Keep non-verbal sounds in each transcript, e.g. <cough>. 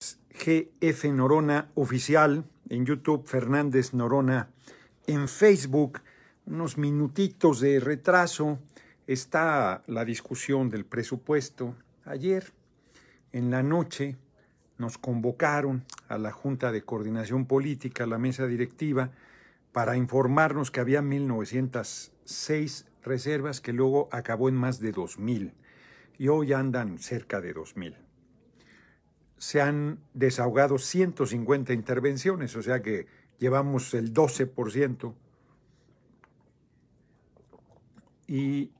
GF Norona Oficial, en YouTube Fernández Norona, en Facebook, unos minutitos de retraso, está la discusión del presupuesto. Ayer, en la noche, nos convocaron a la Junta de Coordinación Política, a la mesa directiva, para informarnos que había 1906 reservas que luego acabó en más de 2000 y hoy andan cerca de 2000 se han desahogado 150 intervenciones, o sea que llevamos el 12%. Y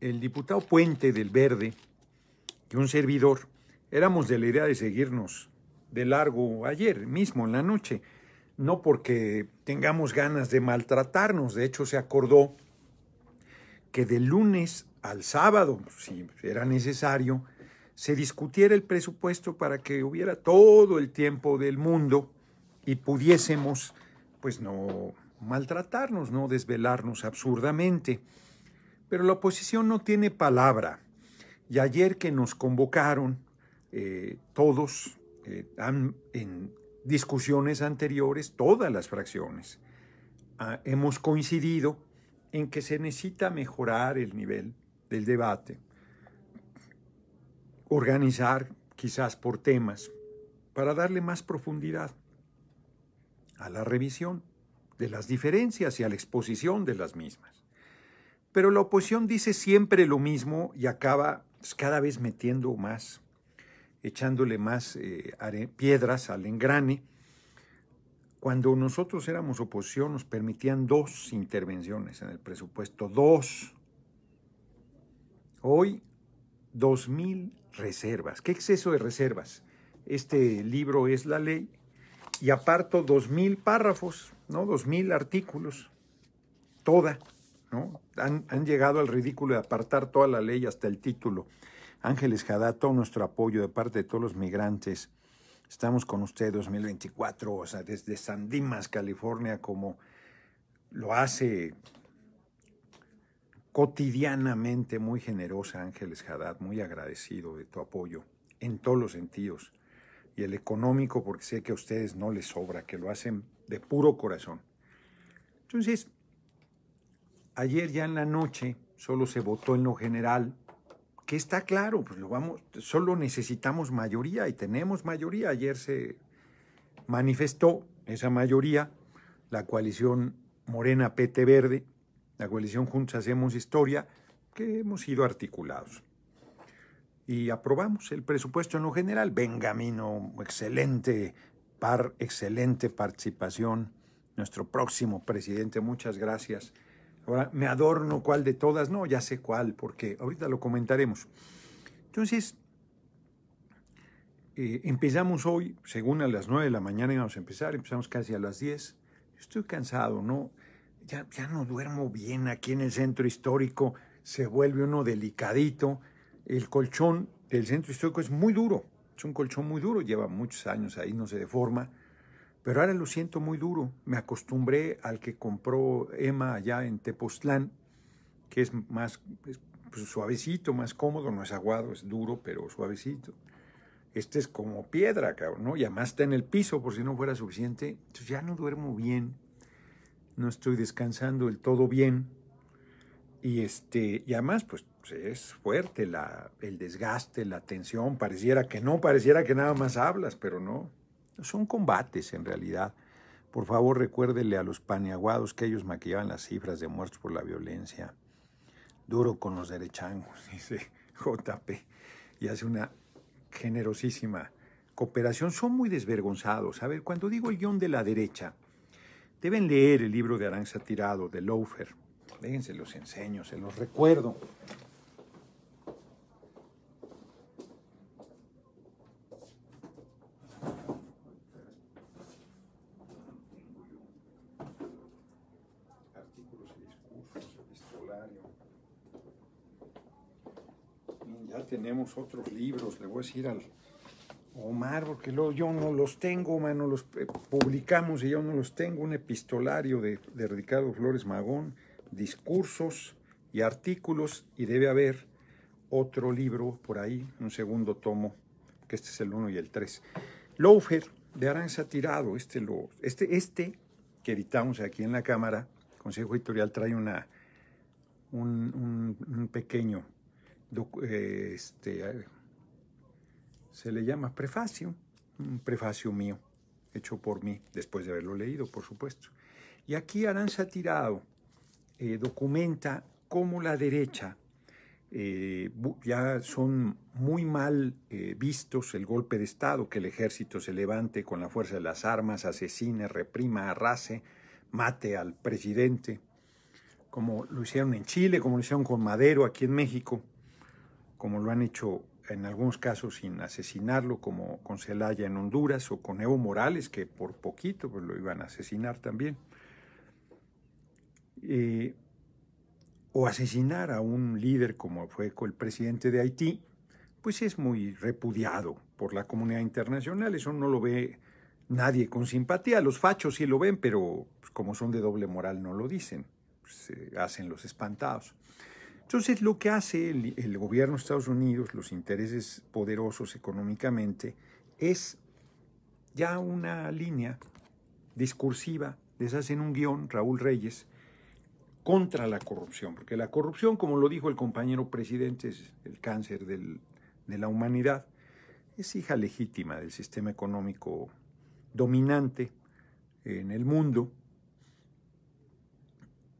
el diputado Puente del Verde y un servidor éramos de la idea de seguirnos de largo ayer mismo en la noche, no porque tengamos ganas de maltratarnos, de hecho se acordó que de lunes al sábado, si era necesario, se discutiera el presupuesto para que hubiera todo el tiempo del mundo y pudiésemos, pues no maltratarnos, no desvelarnos absurdamente. Pero la oposición no tiene palabra. Y ayer que nos convocaron, eh, todos eh, en discusiones anteriores, todas las fracciones, ah, hemos coincidido en que se necesita mejorar el nivel del debate organizar quizás por temas para darle más profundidad a la revisión de las diferencias y a la exposición de las mismas. Pero la oposición dice siempre lo mismo y acaba pues, cada vez metiendo más, echándole más eh, piedras al engrane. Cuando nosotros éramos oposición nos permitían dos intervenciones en el presupuesto, dos. Hoy, dos mil reservas. ¿Qué exceso de reservas? Este libro es la ley y aparto dos mil párrafos, ¿no? Dos mil artículos, toda, ¿no? Han, llegado al ridículo de apartar toda la ley hasta el título. Ángeles Jadá, todo nuestro apoyo de parte de todos los migrantes. Estamos con usted 2024, o sea, desde San Dimas, California, como lo hace cotidianamente muy generosa, Ángeles Haddad, muy agradecido de tu apoyo en todos los sentidos. Y el económico, porque sé que a ustedes no les sobra, que lo hacen de puro corazón. Entonces, ayer ya en la noche solo se votó en lo general, que está claro, pues lo vamos, solo necesitamos mayoría y tenemos mayoría. Ayer se manifestó esa mayoría, la coalición Morena PT Verde, la coalición Juntos Hacemos Historia, que hemos sido articulados. Y aprobamos el presupuesto en lo general. Benjamino, excelente, par, excelente participación. Nuestro próximo presidente, muchas gracias. Ahora, ¿me adorno cuál de todas? No, ya sé cuál, porque ahorita lo comentaremos. Entonces, eh, empezamos hoy, según a las 9 de la mañana íbamos a empezar, empezamos casi a las 10. Estoy cansado, ¿no? ya, no duermo bien aquí en el centro histórico, se vuelve uno delicadito. El colchón del centro histórico es muy duro, es un colchón muy duro, lleva muchos años ahí, no se deforma, pero ahora lo siento muy duro. Me acostumbré al que compró Emma allá en Tepoztlán, que es más pues, suavecito, más cómodo, no es aguado, es duro, pero suavecito. Este es como piedra, cabrón, ¿no? Y además está en el piso, por si no fuera suficiente. Entonces ya no duermo bien no estoy descansando el todo bien. Y, este, y además, pues es fuerte la, el desgaste, la tensión, pareciera que no, pareciera que nada más hablas, pero no. Son combates en realidad. Por favor, recuérdele a los paneaguados que ellos maquillaban las cifras de muertos por la violencia. Duro con los derechangos, <laughs> dice JP, y hace una generosísima cooperación. Son muy desvergonzados. A ver, cuando digo el guión de la derecha, Deben leer el libro de Aranza Tirado, de Laufer. Déjense los enseño, se los recuerdo. Ya tenemos otros libros, le voy a decir al, Omar, porque yo no los tengo, mano, los eh, publicamos y yo no los tengo, un epistolario de, Ricardo Flores Magón, discursos y artículos, y debe haber otro libro por ahí, un segundo tomo, que este es el 1 y el 3. Loafer de Aranza Tirado, este, lo, este, este que editamos aquí en la Cámara, Consejo Editorial trae una, un, pequeño eh, este, se le llama prefacio, un prefacio mío, hecho por mí, después de haberlo leído, por supuesto. Y aquí Aranza Tirado eh, documenta cómo la derecha, eh, ya son muy mal eh, vistos el golpe de Estado, que el ejército se levante con la fuerza de las armas, asesine, reprima, arrase, mate al presidente, como lo hicieron en Chile, como lo hicieron con Madero aquí en México, como lo han hecho en algunos casos sin asesinarlo, como con Celaya en Honduras o con Evo Morales, que por poquito pues, lo iban a asesinar también. Eh, o asesinar a un líder como fue el presidente de Haití, pues es muy repudiado por la comunidad internacional. Eso no lo ve nadie con simpatía. Los fachos sí lo ven, pero pues, como son de doble moral no lo dicen. Se hacen los espantados. Entonces, lo que hace el, gobierno de Estados Unidos, los intereses poderosos económicamente, es ya una línea discursiva, les hacen un guión, Raúl Reyes, contra la corrupción, porque la corrupción, como lo dijo el compañero presidente, es el cáncer de la humanidad, es hija legítima del sistema económico dominante en el mundo.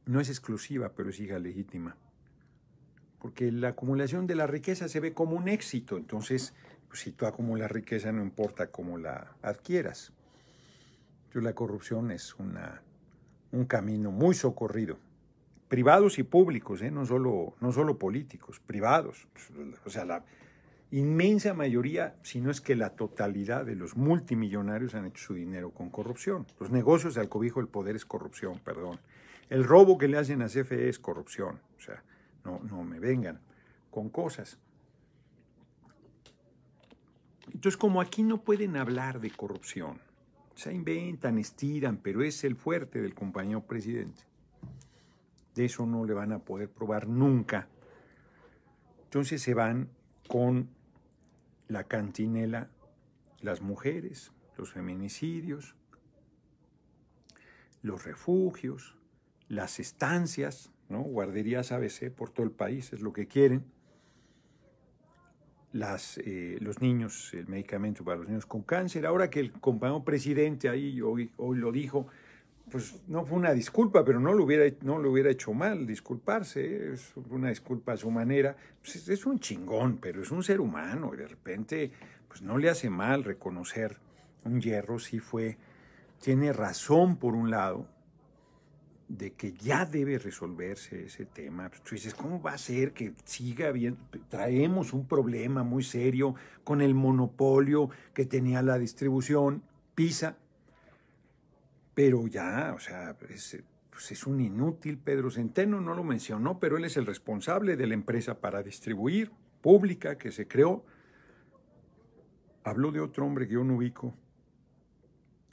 No es exclusiva, pero es hija legítima porque la acumulación de la riqueza se ve como un éxito. Entonces, pues, si tú acumulas riqueza, no importa cómo la adquieras. Entonces, la corrupción es una, un camino muy socorrido. Privados y públicos, ¿eh? no, solo, no solo políticos, privados. O sea, la inmensa mayoría, si no es que la totalidad de los multimillonarios han hecho su dinero con corrupción. Los negocios al cobijo del poder es corrupción, perdón. El robo que le hacen a CFE es corrupción. O sea, no, no me vengan con cosas. Entonces, como aquí no pueden hablar de corrupción, se inventan, estiran, pero es el fuerte del compañero presidente. De eso no le van a poder probar nunca. Entonces se van con la cantinela, las mujeres, los feminicidios, los refugios, las estancias, guarderías ABC por todo el país, es lo que quieren. Eh, los niños, el medicamento para los niños con cáncer. Ahora que el compañero presidente ahí hoy, hoy lo dijo, pues no fue una disculpa, pero no lo hubiera, no lo hubiera hecho mal disculparse, ¿eh? es una disculpa a su manera. Pues, es un chingón, pero es un ser humano y de repente pues no le hace mal reconocer un hierro, si fue, tiene razón por un lado, de que ya debe resolverse ese tema. Pues, tú dices, ¿cómo va a ser que siga habiendo? Traemos un problema muy serio con el monopolio que tenía la distribución PISA, pero ya, o sea, es, pues, es un inútil. Pedro Centeno no lo mencionó, pero él es el responsable de la empresa para distribuir pública que se creó. Habló de otro hombre que yo no ubico,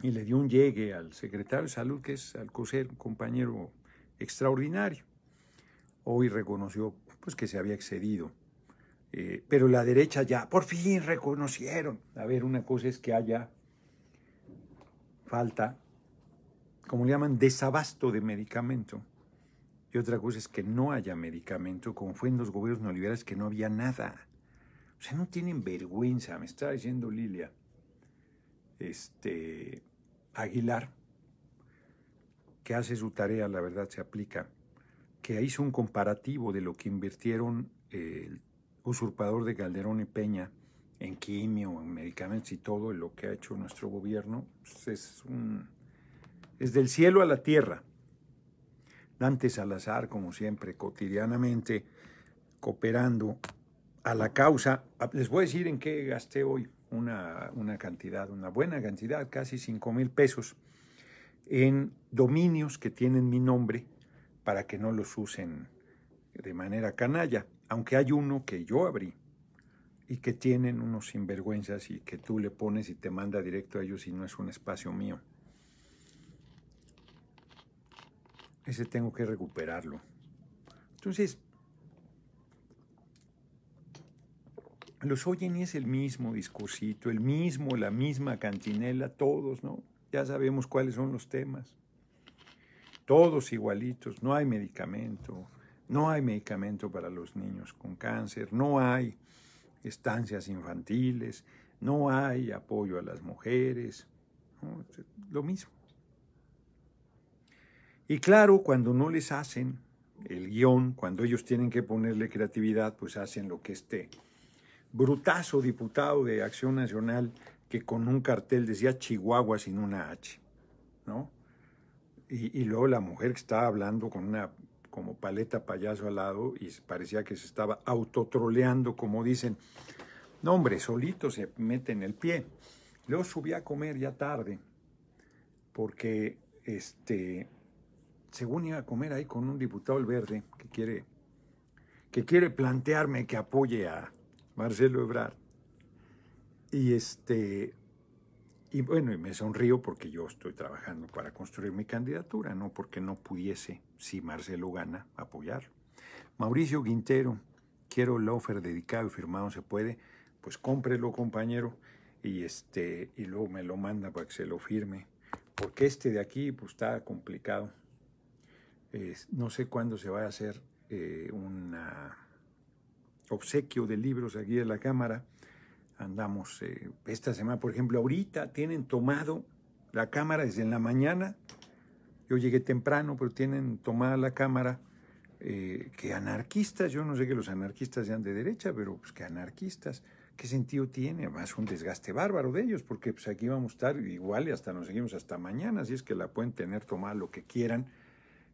y le dio un llegue al secretario de salud, que es Alcocer, un compañero extraordinario. Hoy reconoció pues, que se había excedido. Eh, pero la derecha ya, por fin reconocieron. A ver, una cosa es que haya falta, como le llaman, desabasto de medicamento. Y otra cosa es que no haya medicamento, como fue en los gobiernos neoliberales que no había nada. O sea, no tienen vergüenza, me está diciendo Lilia. Este, Aguilar, que hace su tarea, la verdad se aplica, que hizo un comparativo de lo que invirtieron eh, el usurpador de Calderón y Peña en quimio, en medicamentos y todo, y lo que ha hecho nuestro gobierno, pues, es, es del cielo a la tierra. Dante Salazar, como siempre, cotidianamente, cooperando a la causa. Ah, les voy a decir en qué gasté hoy una, cantidad, una buena cantidad, casi 5 mil pesos, en dominios que tienen mi nombre para que no los usen de manera canalla, aunque hay uno que yo abrí y que tienen unos sinvergüenzas y que tú le pones y te manda directo a ellos y no es un espacio mío. Ese tengo que recuperarlo. Entonces, los oyen y es el mismo discursito, el mismo, la misma cantinela, todos, ¿no? Ya sabemos cuáles son los temas. Todos igualitos, no hay medicamento, no hay medicamento para los niños con cáncer, no hay estancias infantiles, no hay apoyo a las mujeres, lo mismo. Y claro, cuando no les hacen el guión, cuando ellos tienen que ponerle creatividad, pues hacen lo que esté brutazo diputado de Acción Nacional que con un cartel decía Chihuahua sin una H, ¿no? Y, luego la mujer que estaba hablando con una como paleta payaso al lado y parecía que se estaba autotroleando, como dicen. No, hombre, solito se mete en el pie. Luego subí a comer ya tarde, porque este, según iba a comer ahí con un diputado el verde que quiere, que quiere plantearme que apoye a, Marcelo Ebrard. Y este, y bueno, y me sonrío porque yo estoy trabajando para construir mi candidatura, no porque no pudiese, si Marcelo gana, apoyarlo. Mauricio Quintero, quiero el offer dedicado y firmado, se puede, pues cómprelo, compañero, y este, y luego me lo manda para que se lo firme. Porque este de aquí, pues está complicado. no sé cuándo se va a hacer eh, una obsequio de libros aquí en la Cámara. Andamos eh, esta semana, por ejemplo, ahorita tienen tomado la Cámara desde la mañana. Yo llegué temprano, pero tienen tomada la Cámara. Eh, que anarquistas, yo no sé que los anarquistas sean de derecha, pero pues que anarquistas, ¿qué sentido tiene? más un desgaste bárbaro de ellos, porque pues aquí vamos a estar igual y hasta nos seguimos hasta mañana, así es que la pueden tener tomada lo que quieran,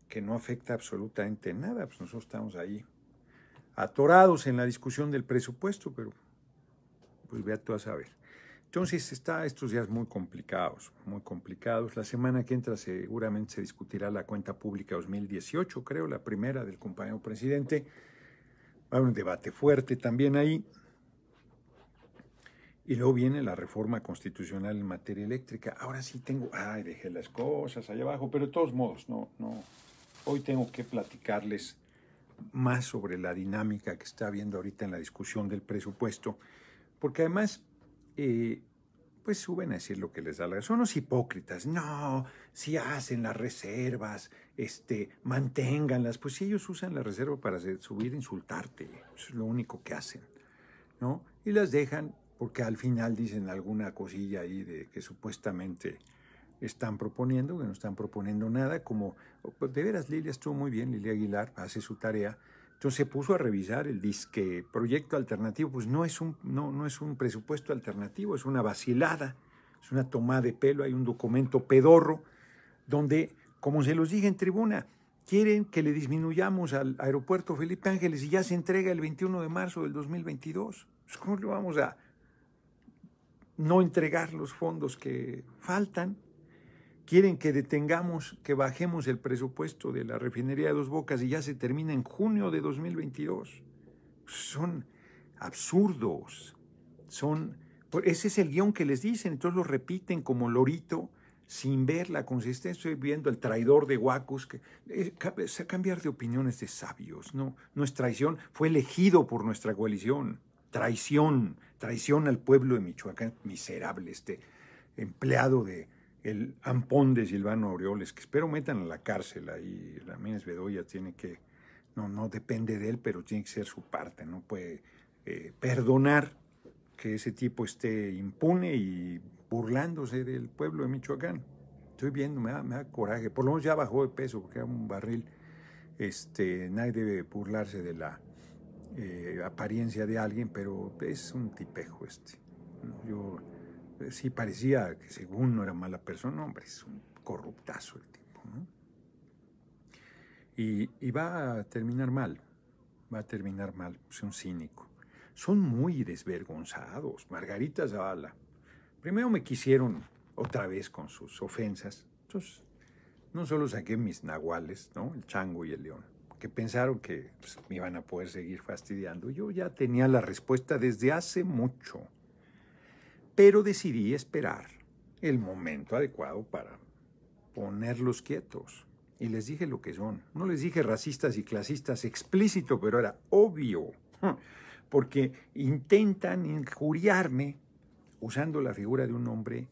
que no afecta absolutamente nada, pues nosotros estamos ahí atorados en la discusión del presupuesto, pero pues vea tú a saber. Entonces está estos días muy complicados, muy complicados. La semana que entra seguramente se discutirá la cuenta pública 2018, creo, la primera del compañero presidente. Va a haber un debate fuerte también ahí. Y luego viene la reforma constitucional en materia eléctrica. Ahora sí tengo, ay, dejé las cosas allá abajo, pero de todos modos, no, no. Hoy tengo que platicarles más sobre la dinámica que está habiendo ahorita en la discusión del presupuesto, porque además, eh, pues suben a decir lo que les da la Son los hipócritas. No, si hacen las reservas, este, manténganlas. Pues si ellos usan la reserva para subir insultarte, es lo único que hacen, ¿no? Y las dejan porque al final dicen alguna cosilla ahí de que supuestamente están proponiendo, que no están proponiendo nada, como oh, pues, de veras Lilia estuvo muy bien, Lilia Aguilar hace su tarea. Entonces se puso a revisar el disque proyecto alternativo, pues no es un, no, no es un presupuesto alternativo, es una vacilada, es una toma de pelo, hay un documento pedorro donde, como se los dije en tribuna, quieren que le disminuyamos al aeropuerto Felipe Ángeles y ya se entrega el 21 de marzo del 2022. Pues, ¿Cómo le vamos a no entregar los fondos que faltan? quieren que detengamos, que bajemos el presupuesto de la refinería de Dos Bocas y ya se termina en junio de 2022. Son absurdos, son... Ese es el guión que les dicen, entonces lo repiten como lorito sin ver la consistencia. Estoy viendo el traidor de Huacos. Que, eh, eh, cambiar de opiniones de sabios, ¿no? No es traición, fue elegido por nuestra coalición. Traición, traición al pueblo de Michoacán, miserable este empleado de, el ampón de Silvano Orioles, que espero metan a la cárcel ahí. Ramírez Bedoya tiene que, no, no depende de él, pero tiene que ser su parte, no puede eh, perdonar que ese tipo esté impune y burlándose del pueblo de Michoacán. Estoy viendo, me da, me da coraje. Por lo menos ya bajó de peso porque era un barril. Este, nadie debe burlarse de la eh, apariencia de alguien, pero es un tipejo este. Yo eh, sí parecía que según no era mala persona, hombre, es un corruptazo el tipo, ¿no? Y, va a terminar mal, va a terminar mal, es pues, un cínico. Son muy desvergonzados, Margarita Zavala. Primero me quisieron otra vez con sus ofensas, entonces no solo saqué mis nahuales, ¿no? El chango y el león, que pensaron que pues, me iban a poder seguir fastidiando. Yo ya tenía la respuesta desde hace mucho pero decidí esperar el momento adecuado para ponerlos quietos. Y les dije lo que son. No les dije racistas y clasistas explícito, pero era obvio, <laughs> porque intentan injuriarme usando la figura de un hombre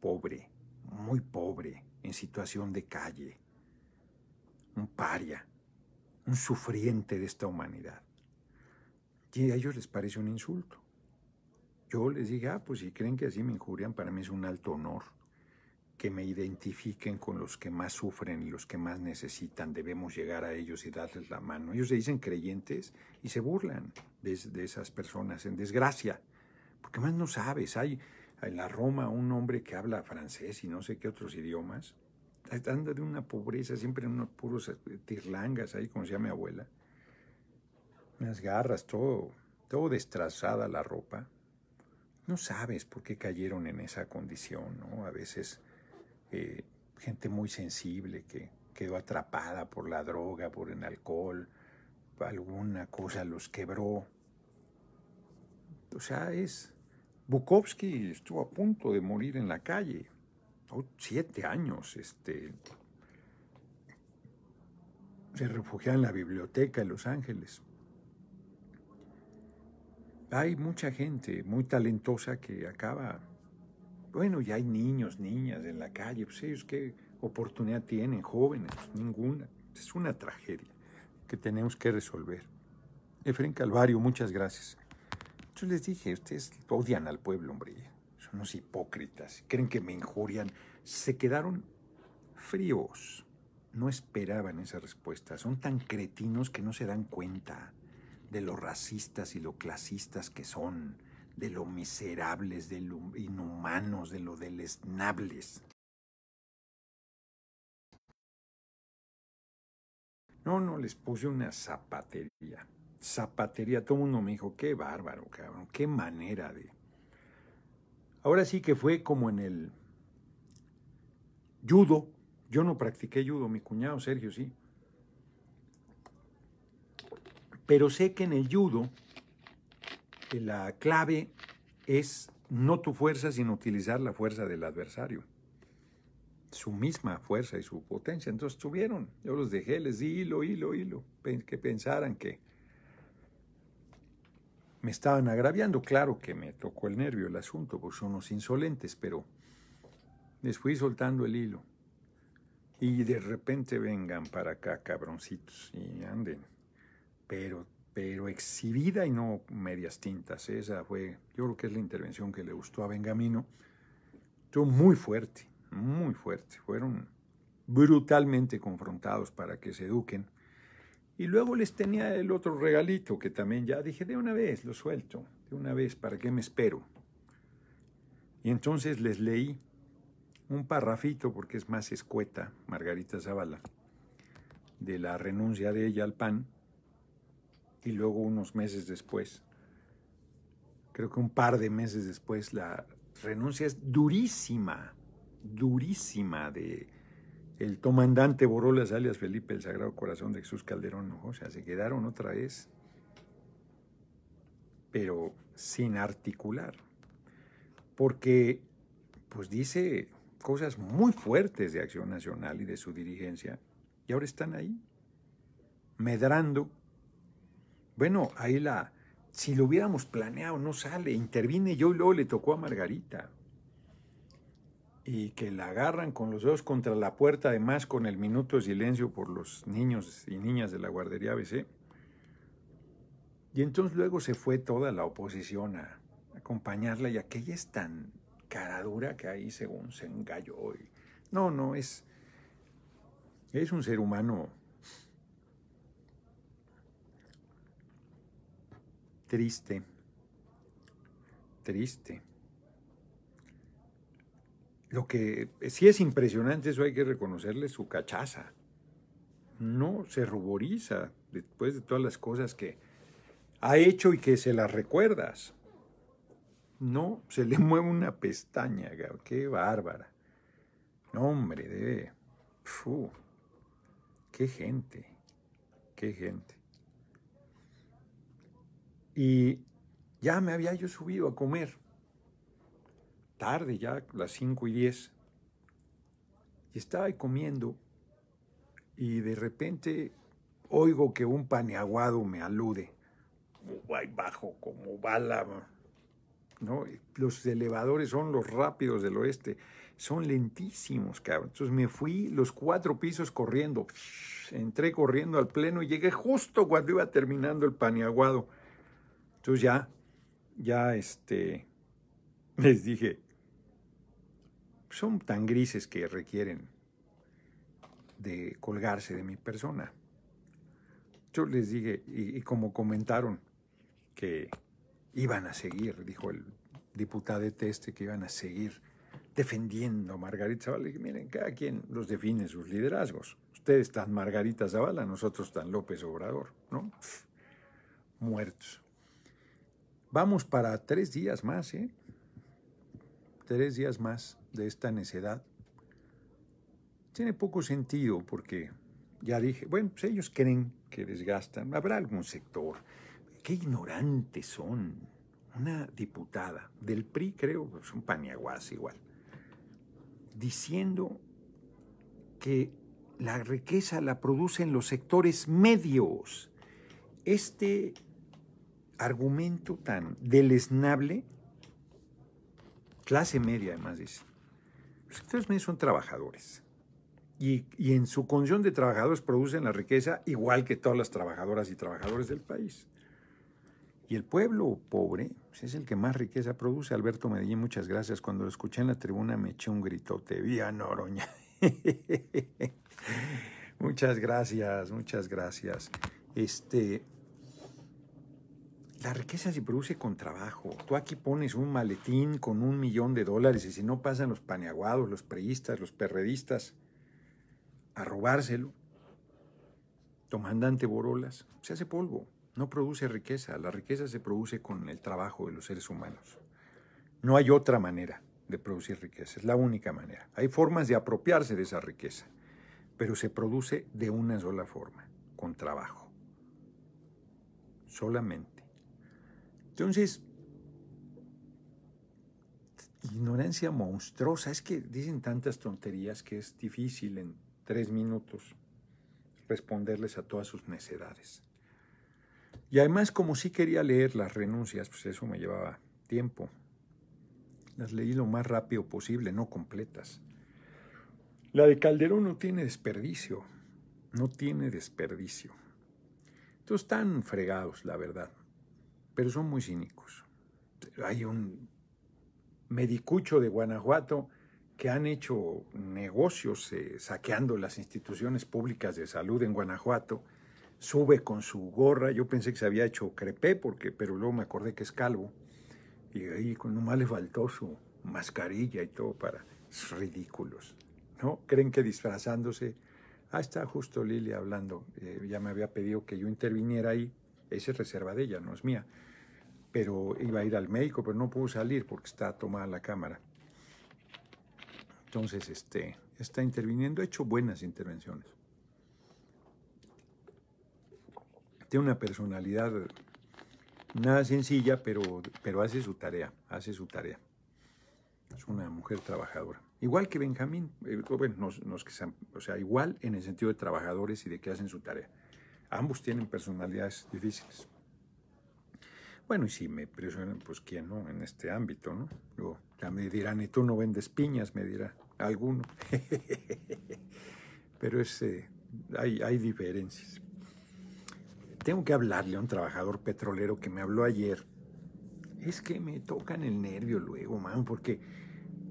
pobre, muy pobre, en situación de calle, un paria, un sufriente de esta humanidad. Y a ellos les parece un insulto. Yo les dije, ah, pues si creen que así me injurian, para mí es un alto honor que me identifiquen con los que más sufren y los que más necesitan. Debemos llegar a ellos y darles la mano. Ellos se dicen creyentes y se burlan de, esas personas en desgracia, porque más no sabes. Hay en la Roma un hombre que habla francés y no sé qué otros idiomas. Anda de una pobreza, siempre en unos puros tirlangas ahí, como decía mi abuela. Unas garras, todo, todo destrazada la ropa no sabes por qué cayeron en esa condición, ¿no? A veces eh, gente muy sensible que quedó atrapada por la droga, por el alcohol, alguna cosa los quebró. O sea, es... Bukowski estuvo a punto de morir en la calle. Oh, siete años, este... Se refugió en la biblioteca de Los Ángeles hay mucha gente muy talentosa que acaba, bueno, ya hay niños, niñas en la calle, pues qué oportunidad tienen, jóvenes, pues, ninguna. Es una tragedia que tenemos que resolver. Efren Calvario, muchas gracias. Yo les dije, ustedes odian al pueblo, hombre, son unos hipócritas, creen que me injurian, se quedaron fríos. No esperaban esa respuesta, son tan cretinos que no se dan cuenta de lo racistas y lo clasistas que son, de lo miserables, de lo inhumanos, de lo deleznables. No, no, les puse una zapatería. Zapatería, todo el mundo me dijo, qué bárbaro, cabrón, qué manera de... Ahora sí que fue como en el judo. Yo no practiqué judo, mi cuñado Sergio sí pero sé que en el judo eh, la clave es no tu fuerza, sino utilizar la fuerza del adversario. Su misma fuerza y su potencia. Entonces tuvieron, yo los dejé, les di hilo, hilo, hilo, que pensaran que me estaban agraviando. Claro que me tocó el nervio el asunto, porque son unos insolentes, pero les fui soltando el hilo. Y de repente vengan para acá, cabroncitos, y anden pero, pero exhibida y no medias tintas. ¿eh? Esa fue, yo creo que es la intervención que le gustó a Benjamino. Estuvo muy fuerte, muy fuerte. Fueron brutalmente confrontados para que se eduquen. Y luego les tenía el otro regalito que también ya dije, de una vez, lo suelto, de una vez, ¿para qué me espero? Y entonces les leí un parrafito, porque es más escueta, Margarita Zavala, de la renuncia de ella al PAN, y luego unos meses después, creo que un par de meses después, la renuncia es durísima, durísima de el comandante Borolas alias Felipe el Sagrado Corazón de Jesús Calderón, o sea, se quedaron otra vez, pero sin articular, porque pues dice cosas muy fuertes de Acción Nacional y de su dirigencia, y ahora están ahí, medrando bueno, ahí la, si lo hubiéramos planeado, no sale, intervine yo y luego le tocó a Margarita. Y que la agarran con los dedos contra la puerta, además con el minuto de silencio por los niños y niñas de la guardería ABC. Y entonces luego se fue toda la oposición a acompañarla y aquella es tan cara dura que ahí según se engalló. No, no, es, es un ser humano triste, triste. Lo que sí es impresionante, eso hay que reconocerle su cachaza. No se ruboriza después de todas las cosas que ha hecho y que se las recuerdas. No se le <laughs> mueve una pestaña, qué bárbara. hombre, qué gente, qué gente. Y ya me había yo subido a comer, tarde ya, las 5 y 10. Y estaba comiendo y de repente oigo que un paneaguado me alude. Ahí bajo, como bala. ¿no? Los elevadores son los rápidos del oeste. Son lentísimos, cabrón. Entonces me fui los cuatro pisos corriendo. Entré corriendo al pleno y llegué justo cuando iba terminando el paneaguado. Entonces ya, ya este, <laughs> les dije, son tan grises que requieren de colgarse de mi persona. Yo les dije, y, como comentaron que iban a seguir, dijo el diputado de Teste, este que iban a seguir defendiendo a Margarita Zavala. Dije, miren, cada quien los define sus liderazgos. Ustedes están Margarita Zavala, nosotros están López Obrador, ¿no? Muertos. Vamos para tres días más, ¿eh? Tres días más de esta necedad. Tiene poco sentido porque, ya dije, bueno, pues ellos creen que desgastan. Habrá algún sector. Qué ignorantes son. Una diputada del PRI, creo, es un paniaguas igual, diciendo que la riqueza la producen los sectores medios. Este argumento tan deleznable, clase media además dice, los sectores medios son trabajadores y, en su condición de trabajadores producen la riqueza igual que todas las trabajadoras y trabajadores del país. Y el pueblo pobre pues, es el que más riqueza produce. Alberto Medellín, muchas gracias. Cuando lo escuché en la tribuna me eché un grito. gritote. Vía Noroña. <laughs> muchas gracias, muchas gracias. Este, la riqueza se produce con trabajo. Tú aquí pones un maletín con un millón de dólares y si no pasan los paneaguados, los preístas, los perredistas a robárselo, tomando Borolas, se hace polvo. No produce riqueza. La riqueza se produce con el trabajo de los seres humanos. No hay otra manera de producir riqueza. Es la única manera. Hay formas de apropiarse de esa riqueza, pero se produce de una sola forma, con trabajo. Solamente entonces, ignorancia monstruosa. Es que dicen tantas tonterías que es difícil en tres minutos responderles a todas sus necedades. Y además, como sí quería leer las renuncias, pues eso me llevaba tiempo. Las leí lo más rápido posible, no completas. La de Calderón no tiene desperdicio, no tiene desperdicio. Entonces están fregados, la verdad pero son muy cínicos. Hay un medicucho de Guanajuato que han hecho negocios eh, saqueando las instituciones públicas de salud en Guanajuato, sube con su gorra, yo pensé que se había hecho crepé, porque, pero luego me acordé que es calvo, y ahí nomás le faltó su mascarilla y todo para ridículos, ¿no? Creen que disfrazándose, ah, está justo Lili hablando, eh, ya me había pedido que yo interviniera ahí, esa es reserva de ella, no es mía, pero iba a ir al médico, pero no pudo salir porque está tomada la cámara. Entonces, este, está interviniendo, ha hecho buenas intervenciones. Tiene una personalidad nada sencilla, pero, pero hace su tarea, hace su tarea. Es una mujer trabajadora. Igual que Benjamín, eh, o sea, igual en el sentido de trabajadores y de que hacen su tarea. Ambos tienen personalidades difíciles. Bueno, y si me presionan, pues quién no en este ámbito, ¿no? ya me dirán, y tú no vendes piñas, me dirá alguno. <laughs> Pero es, eh, hay, hay diferencias. Tengo que hablarle a un trabajador petrolero que me habló ayer. Es que me tocan el nervio luego, man, porque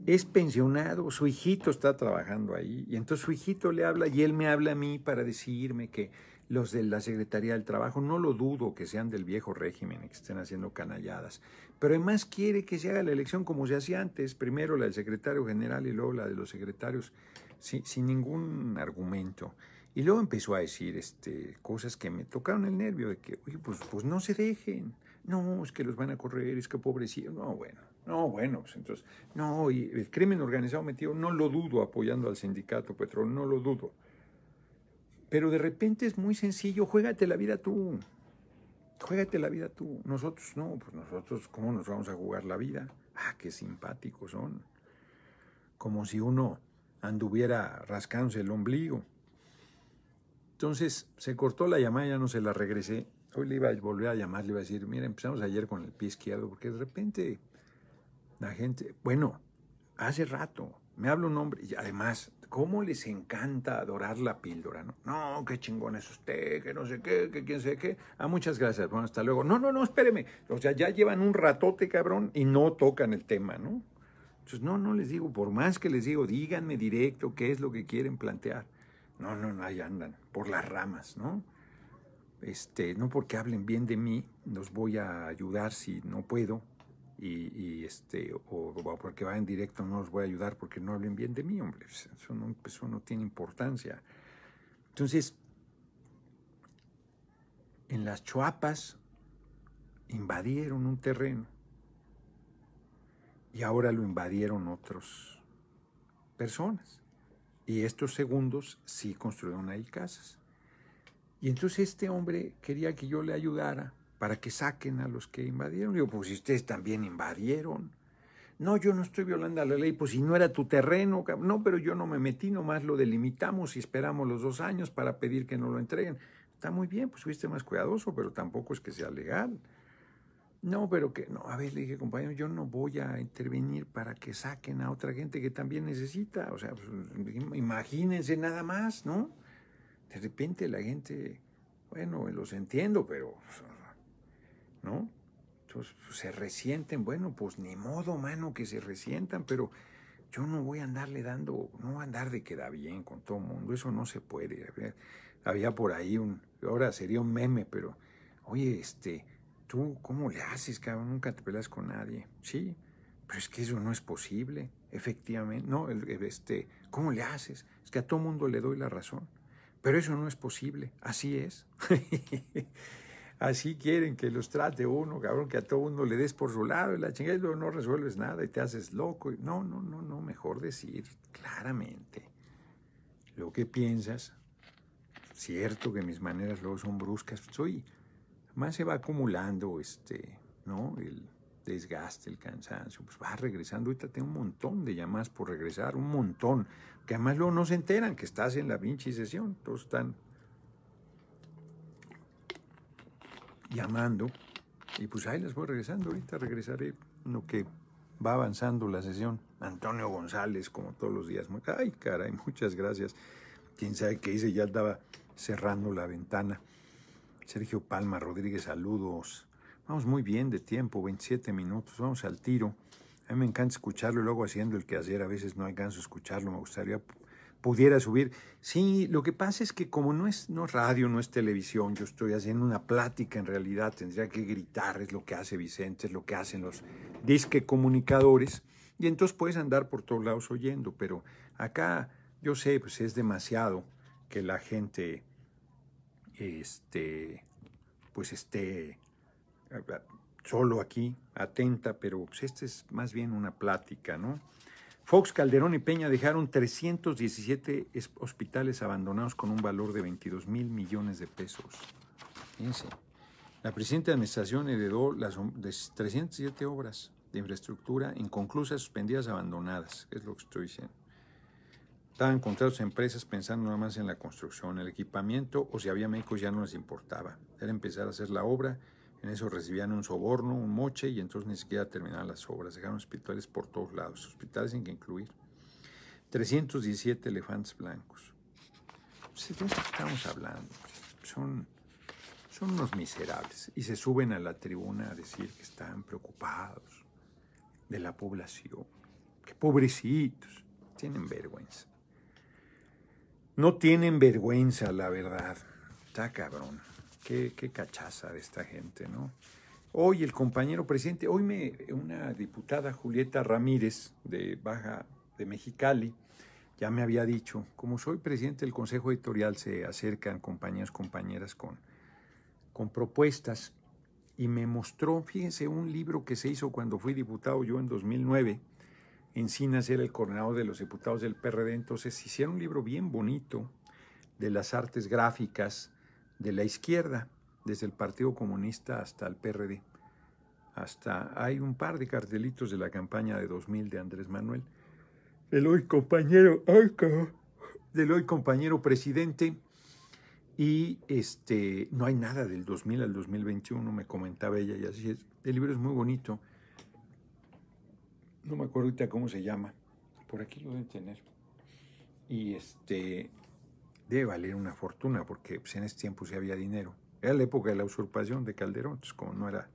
es pensionado, su hijito está trabajando ahí, y entonces su hijito le habla y él me habla a mí para decirme que los de la Secretaría del Trabajo, no lo dudo que sean del viejo régimen y que estén haciendo canalladas, pero además quiere que se haga la elección como se hacía antes, primero la del secretario general y luego la de los secretarios, sin, ningún argumento. Y luego empezó a decir este, cosas que me tocaron el nervio, de que, oye, pues, pues no se dejen, no, es que los van a correr, es que pobrecillo, no, bueno. No, bueno, pues entonces, no, y el crimen organizado metido, no lo dudo apoyando al sindicato Petrol, no lo dudo. Pero de repente es muy sencillo, juégate la vida tú. Juégate la vida tú. Nosotros no, pues nosotros, ¿cómo nos vamos a jugar la vida? Ah, qué simpáticos son. Como si uno anduviera rascándose el ombligo. Entonces se cortó la llamada, ya no se la regresé. Hoy le iba a volver a llamar, le iba a decir, mira, empezamos ayer con el pie izquierdo, porque de repente la gente, bueno, hace rato me habla un hombre y además, ¿cómo les encanta adorar la píldora? No, no qué chingón es usted, que no sé qué, que quién sé qué. Ah, muchas gracias, bueno, hasta luego. No, no, no, espéreme. O sea, ya llevan un ratote, cabrón, y no tocan el tema, ¿no? Entonces, no, no les digo, por más que les digo, díganme directo qué es lo que quieren plantear. No, no, no, ahí andan, por las ramas, ¿no? Este, no porque hablen bien de mí, los voy a ayudar si no puedo y, este, o, porque va en directo no los voy a ayudar porque no hablen bien de mí, hombre. Pues, eso no, no tiene importancia. Entonces, en las Choapas invadieron un terreno y ahora lo invadieron otras personas. Y estos segundos sí construyeron ahí casas. Y entonces este hombre quería que yo le ayudara para que saquen a los que invadieron. Digo, pues si ustedes también invadieron. No, yo no estoy violando la ley, pues si no era tu terreno, no, pero yo no me metí, nomás lo delimitamos y esperamos los dos años para pedir que no lo entreguen. Está muy bien, pues fuiste más cuidadoso, pero tampoco es que sea legal. No, pero que, no, a ver, le dije, compañero, yo no voy a intervenir para que saquen a otra gente que también necesita. O sea, pues, imagínense nada más, ¿no? De repente la gente, bueno, los entiendo, pero pues, ¿no? Entonces pues, se resienten, bueno, pues ni modo, mano, que se resientan, pero yo no voy a andarle dando, no voy a andar de queda bien con todo el mundo, eso no se puede. Había, por ahí un, ahora sería un meme, pero, oye, este, tú, ¿cómo le haces, cabrón? Nunca te peleas con nadie. Sí, pero es que eso no es posible, efectivamente. No, este, ¿cómo le haces? Es que a todo mundo le doy la razón, pero eso no es posible, así es. <laughs> Así quieren que los trate uno, cabrón, que a todo uno le des por su lado y la chingada luego no resuelves nada y te haces loco. No, no, no, no, mejor decir claramente lo que piensas. Cierto que mis maneras luego son bruscas, soy, más se va acumulando este, ¿no? El desgaste, el cansancio, pues va regresando, ahorita tengo un montón de llamadas por regresar, un montón, que además luego no se enteran que estás en la pinche sesión, todos están llamando. Y pues ahí les voy regresando. Ahorita regresaré lo que va avanzando la sesión. Antonio González, como todos los días. Ay, caray, <laughs> muchas gracias. Quién sabe qué hice, ya estaba cerrando la ventana. Sergio Palma Rodríguez, saludos. Vamos muy bien de tiempo, 27 minutos, vamos al tiro. A mí me encanta escucharlo y luego haciendo el quehacer, a veces no alcanzo a escucharlo, me gustaría pudiera subir. Sí, lo que pasa es que como no es no radio, no es televisión, yo estoy haciendo una plática en realidad, tendría que gritar, es lo que hace Vicente, es lo que hacen los disque comunicadores, y entonces puedes andar por todos lados oyendo, pero acá yo sé, pues es demasiado que la gente este, pues esté eh, solo aquí, atenta, pero este esta es más bien una plática, ¿no? Fox, Calderón y Peña dejaron 317 hospitales abandonados con un valor de 22 mil millones de pesos. Fíjense, la presente administración heredó las 307 obras de infraestructura inconclusas, suspendidas, abandonadas, es lo que estoy diciendo. Estaban contratos empresas pensando nada más en la construcción, el equipamiento, o si había médicos ya no les importaba. Era empezar a hacer la obra en eso recibían un soborno, un moche, y entonces ni siquiera terminaban las obras. Dejaron hospitales por todos lados, hospitales sin que incluir. 317 elefantes blancos. Pues, ¿De qué estamos hablando? Son, son unos miserables y se suben a la tribuna a decir que están preocupados de la población. ¡Qué pobrecitos, tienen vergüenza. No tienen vergüenza, la verdad. Está cabrón. Qué, cachaza de esta gente, ¿no? Hoy el compañero presidente, hoy me, una diputada Julieta Ramírez de Baja de Mexicali, ya me había dicho, como soy presidente del Consejo Editorial, se acercan compañeros, compañeras con, con propuestas y me mostró, fíjense, un libro que se hizo cuando fui diputado yo en 2009. Sin era el coordinador de los diputados del PRD, entonces hicieron un libro bien bonito de las artes gráficas de la izquierda, desde el Partido Comunista hasta el PRD. Hasta hay un par de cartelitos de la campaña de 2000 de Andrés Manuel. El hoy compañero, del hoy compañero presidente. Y este, no hay nada del 2000 al 2021, me comentaba ella, y así es. El libro es muy bonito. No me acuerdo ahorita cómo se llama. Por aquí lo deben tener. Y este, debe valer una fortuna, porque pues, en ese tiempo sí había dinero. Era la época de la usurpación de Calderón, entonces como no era,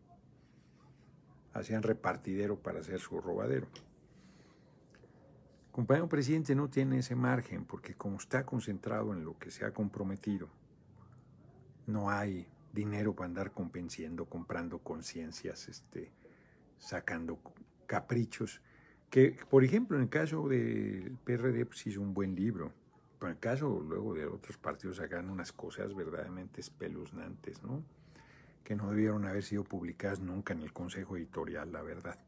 hacían repartidero para hacer su robadero. compañero presidente no tiene ese margen, porque como está concentrado en lo que se ha comprometido, no hay dinero para andar convenciendo, comprando conciencias, este, sacando caprichos. Que, por ejemplo, en el caso del PRD, pues hizo un buen libro por el caso luego de otros partidos sacan unas cosas verdaderamente espeluznantes, Que no debieron haber sido publicadas nunca en el Consejo Editorial, la verdad.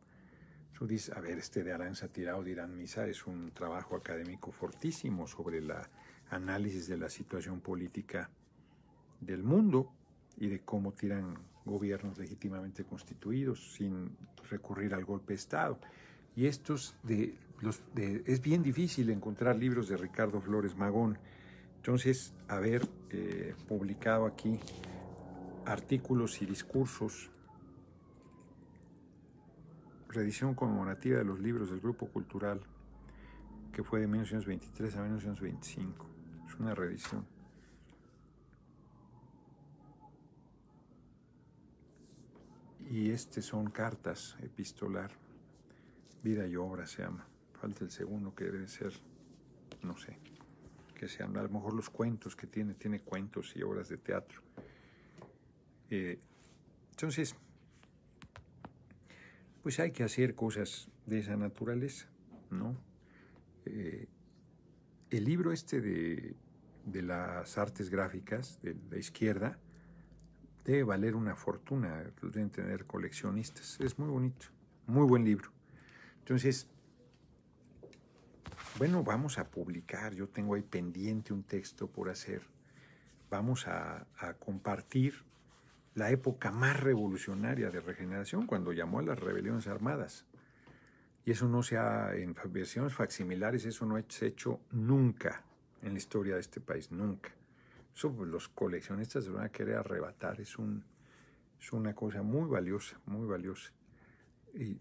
Tú dices, a ver, este de Aranza Tirado dirán Misa es un trabajo académico fortísimo sobre el análisis de la situación política del mundo y de cómo tiran gobiernos legítimamente constituidos sin recurrir al golpe de Estado. Y estos de los es bien difícil encontrar libros de Ricardo Flores Magón. Entonces, haber eh, publicado aquí artículos y discursos, reedición conmemorativa de los libros del Grupo Cultural, que fue de 1923 a 1925. Es una reedición. Y este son cartas epistolar. Vida y obra se llama. Falta el segundo que debe ser, no sé, que se A lo mejor los cuentos que tiene, tiene cuentos y obras de teatro. Eh, entonces, pues hay que hacer cosas de esa naturaleza, ¿no? Eh, el libro este de, de, las artes gráficas de la izquierda debe valer una fortuna, lo deben tener coleccionistas. Es muy bonito, muy buen libro. Entonces, bueno, vamos a publicar, yo tengo ahí pendiente un texto por hacer, vamos a, compartir la época más revolucionaria de regeneración, cuando llamó a las rebeliones armadas. Y eso no se ha, en versiones facsimilares, eso no se ha hecho nunca en la historia de este país, nunca. Eso pues, los coleccionistas se van a querer arrebatar, es, un, es una cosa muy valiosa, muy valiosa y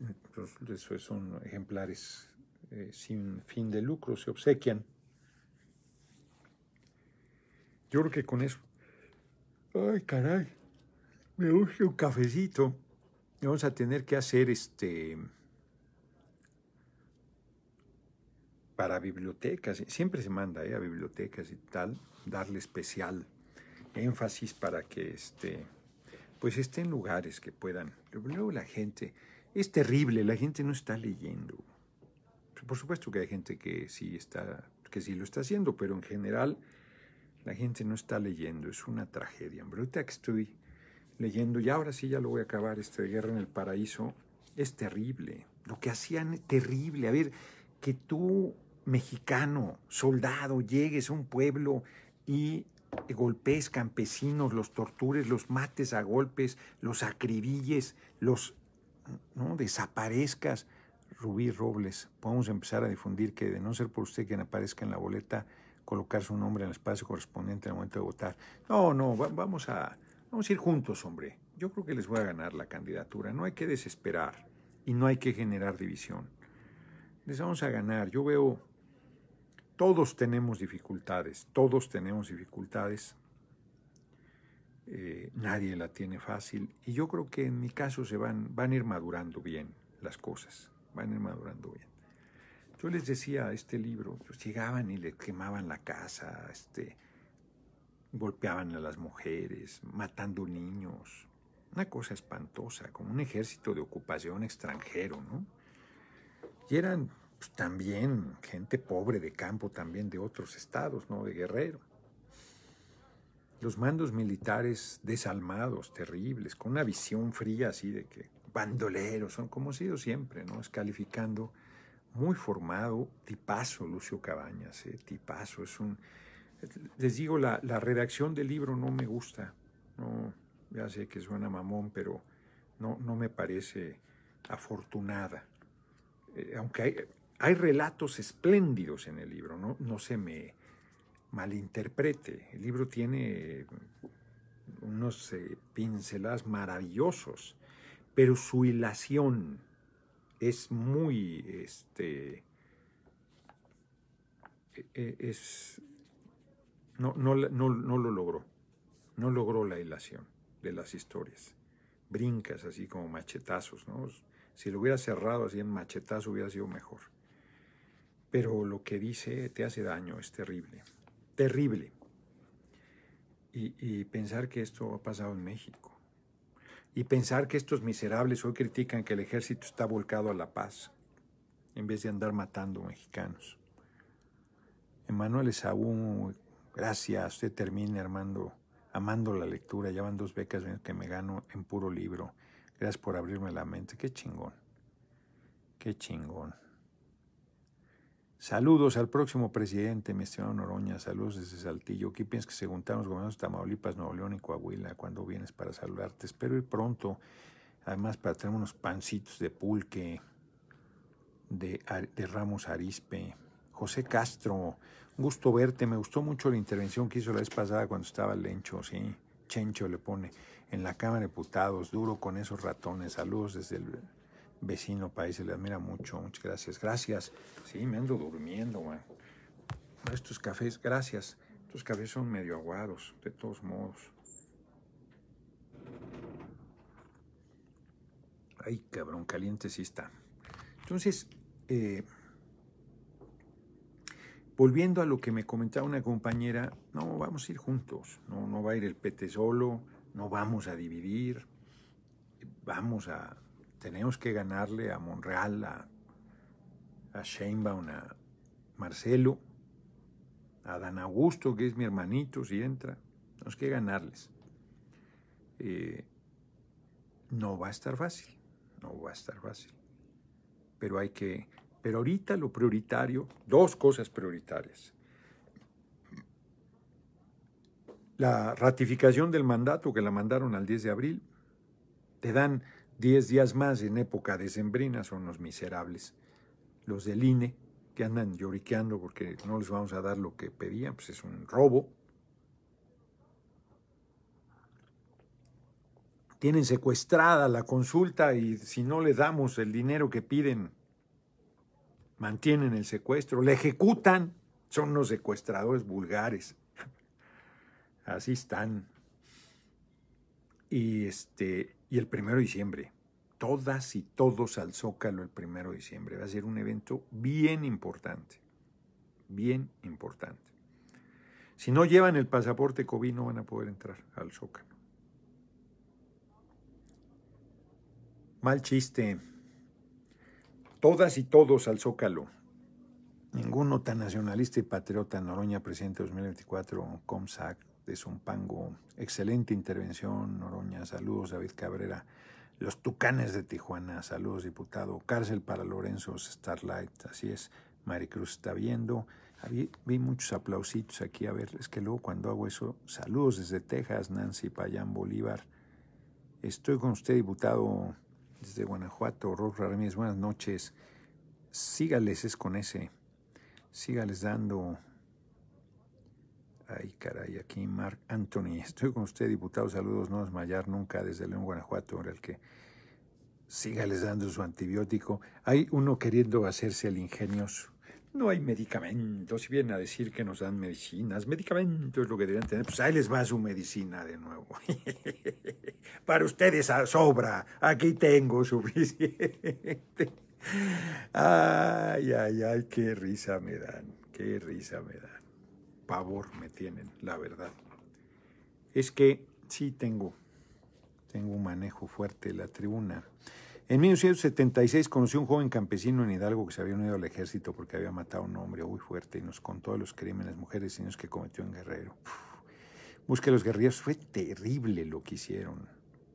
eso pues, son ejemplares eh, sin fin de lucro, se obsequian. Yo creo que con eso. Ay, caray. Me urge un cafecito. Vamos a tener que hacer este. Para bibliotecas. Siempre se manda eh, a bibliotecas y tal. Darle especial énfasis para que este. Pues estén lugares que puedan. Luego la gente es terrible, la gente no está leyendo. Por supuesto que hay gente que sí, está, que sí lo está haciendo, pero en general la gente no está leyendo. Es una tragedia. Pero estoy leyendo, y ahora sí ya lo voy a acabar, esta Guerra en el Paraíso, es terrible. Lo que hacían es terrible. A ver, que tú, mexicano, soldado, llegues a un pueblo y golpes campesinos, los tortures, los mates a golpes, los acribilles, los ¿no? desaparezcas. Rubí Robles, podemos empezar a difundir que de no ser por usted quien aparezca en la boleta, colocar su nombre en el espacio correspondiente al momento de votar. No, no, vamos, a, vamos a ir juntos, hombre. Yo creo que les voy a ganar la candidatura. No hay que desesperar y no hay que generar división. Les vamos a ganar. Yo veo, todos tenemos dificultades, todos tenemos dificultades. Eh, nadie la tiene fácil y yo creo que en mi caso se van, van a ir madurando bien las cosas, van a ir madurando bien. Yo les decía, este libro, pues, llegaban y le quemaban la casa, este, golpeaban a las mujeres, matando niños, una cosa espantosa, como un ejército de ocupación extranjero, ¿no? Y eran pues, también gente pobre de campo, también de otros estados, ¿no? De guerrero los mandos militares desalmados, terribles, con una visión fría así de que bandoleros, son como ha sido siempre, ¿no? Es calificando muy formado, tipazo Lucio Cabañas, ¿eh? tipazo, es un... Les digo, la, redacción del libro no me gusta, no, ya sé que suena mamón, pero no, no me parece afortunada. Eh, aunque hay, hay, relatos espléndidos en el libro, no, no se me malinterprete. El libro tiene unos eh, pinceladas maravillosos, pero su hilación es muy, este, e, e, es, no, no, no, no lo logró, no logró la hilación de las historias. Brincas así como machetazos, ¿no? Si lo hubiera cerrado así en machetazo hubiera sido mejor. Pero lo que dice te hace daño, es terrible terrible. Y, pensar que esto ha pasado en México. Y pensar que estos miserables hoy critican que el ejército está volcado a la paz, en vez de andar matando mexicanos. Emanuel Esaú, gracias, usted termina armando, amando la lectura, ya van dos becas que me gano en puro libro. Gracias por abrirme la mente, qué chingón, qué chingón. Saludos al próximo presidente, mi estimado Noroña. Saludos desde Saltillo. ¿Qué piensas que se juntaron los gobiernos de Tamaulipas, Nuevo León y Coahuila? cuando vienes para saludarte? Espero ir pronto. Además, para tener unos pancitos de pulque de, de Ramos Arispe. José Castro, gusto verte. Me gustó mucho la intervención que hizo la vez pasada cuando estaba Lencho, sí. Chencho le pone en la Cámara de Diputados, duro con esos ratones. Saludos desde el vecino país, se le admira mucho, muchas gracias, gracias. Sí, me ando durmiendo, man. Estos cafés, gracias. Estos cafés son medio aguados, de todos modos. Ay, cabrón, caliente sí está. Entonces, eh, volviendo a lo que me comentaba una compañera, no, vamos a ir juntos, no, no va a ir el PT solo, no vamos a dividir, vamos a, tenemos que ganarle a Monreal, a, a Sheinbaum, a Marcelo, a Dan Augusto, que es mi hermanito, si entra. Tenemos que ganarles. Eh, no va a estar fácil, no va a estar fácil. Pero hay que, pero ahorita lo prioritario, dos cosas prioritarias. La ratificación del mandato que la mandaron al 10 de abril, te dan Diez días más en época de decembrina son los miserables. Los del INE, que andan lloriqueando porque no les vamos a dar lo que pedían, pues es un robo. Tienen secuestrada la consulta y si no les damos el dinero que piden, mantienen el secuestro, le ejecutan. Son los secuestradores vulgares. Así están. Y este, y el primero de diciembre. Todas y todos al Zócalo el primero de diciembre. Va a ser un evento bien importante. Bien importante. Si no llevan el pasaporte COVID, no van a poder entrar al Zócalo. Mal chiste. Todas y todos al Zócalo. Ninguno tan nacionalista y patriota en Noroña, presidente 2024, ComSAC, es un pango, Excelente intervención, Noroña. Saludos, David Cabrera. Los Tucanes de Tijuana. Saludos, diputado. Cárcel para Lorenzo Starlight. Así es. Maricruz está viendo. Vi, muchos aplausitos aquí. A ver, es que luego cuando hago eso, saludos desde Texas, Nancy Payán Bolívar. Estoy con usted, diputado, desde Guanajuato, Rob Ramírez. Buenas noches. Sígales, es con ese. Sígales dando Ay, caray, aquí Mark Anthony. <laughs> Estoy con usted, diputado. Saludos, no desmayar nunca desde León, Guanajuato, en el que siga les dando su antibiótico. Hay uno queriendo hacerse el ingenioso. No hay medicamentos. Si vienen a decir que nos dan medicinas, medicamentos es lo que deberían tener. Pues ahí les va su medicina de nuevo. <laughs> Para ustedes a sobra. Aquí tengo <laughs> suficiente. Ay, ay, ay, qué risa me dan. Qué risa me dan pavor me tienen, la verdad. Es que sí tengo, tengo un manejo fuerte de la tribuna. En 1976 conocí un joven campesino en Hidalgo que se había unido al ejército porque había matado a un hombre muy fuerte y nos contó los crímenes, mujeres y niños que cometió un Guerrero. busque los guerrilleros, fue terrible lo que hicieron.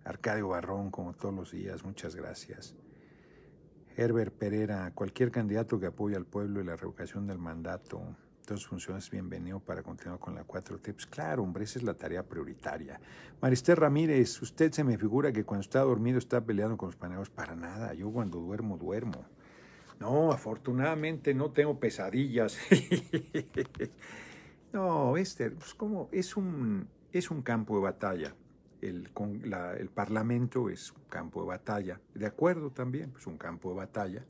Arcadio Barrón, como todos los días, muchas gracias. Herbert Pereira, cualquier candidato que apoye al pueblo y la revocación del mandato todas funciones. Bienvenido para continuar con la 4 tips. Claro, hombre, esa es la tarea prioritaria. Marister Ramírez, usted se me figura que cuando está dormido está peleando con los panegos. Para nada, yo cuando duermo, duermo. No, afortunadamente no tengo pesadillas. <laughs> no, Esther, pues como es un, es un campo de batalla. El, con el Parlamento es un campo de batalla. De acuerdo también, es pues, un campo de batalla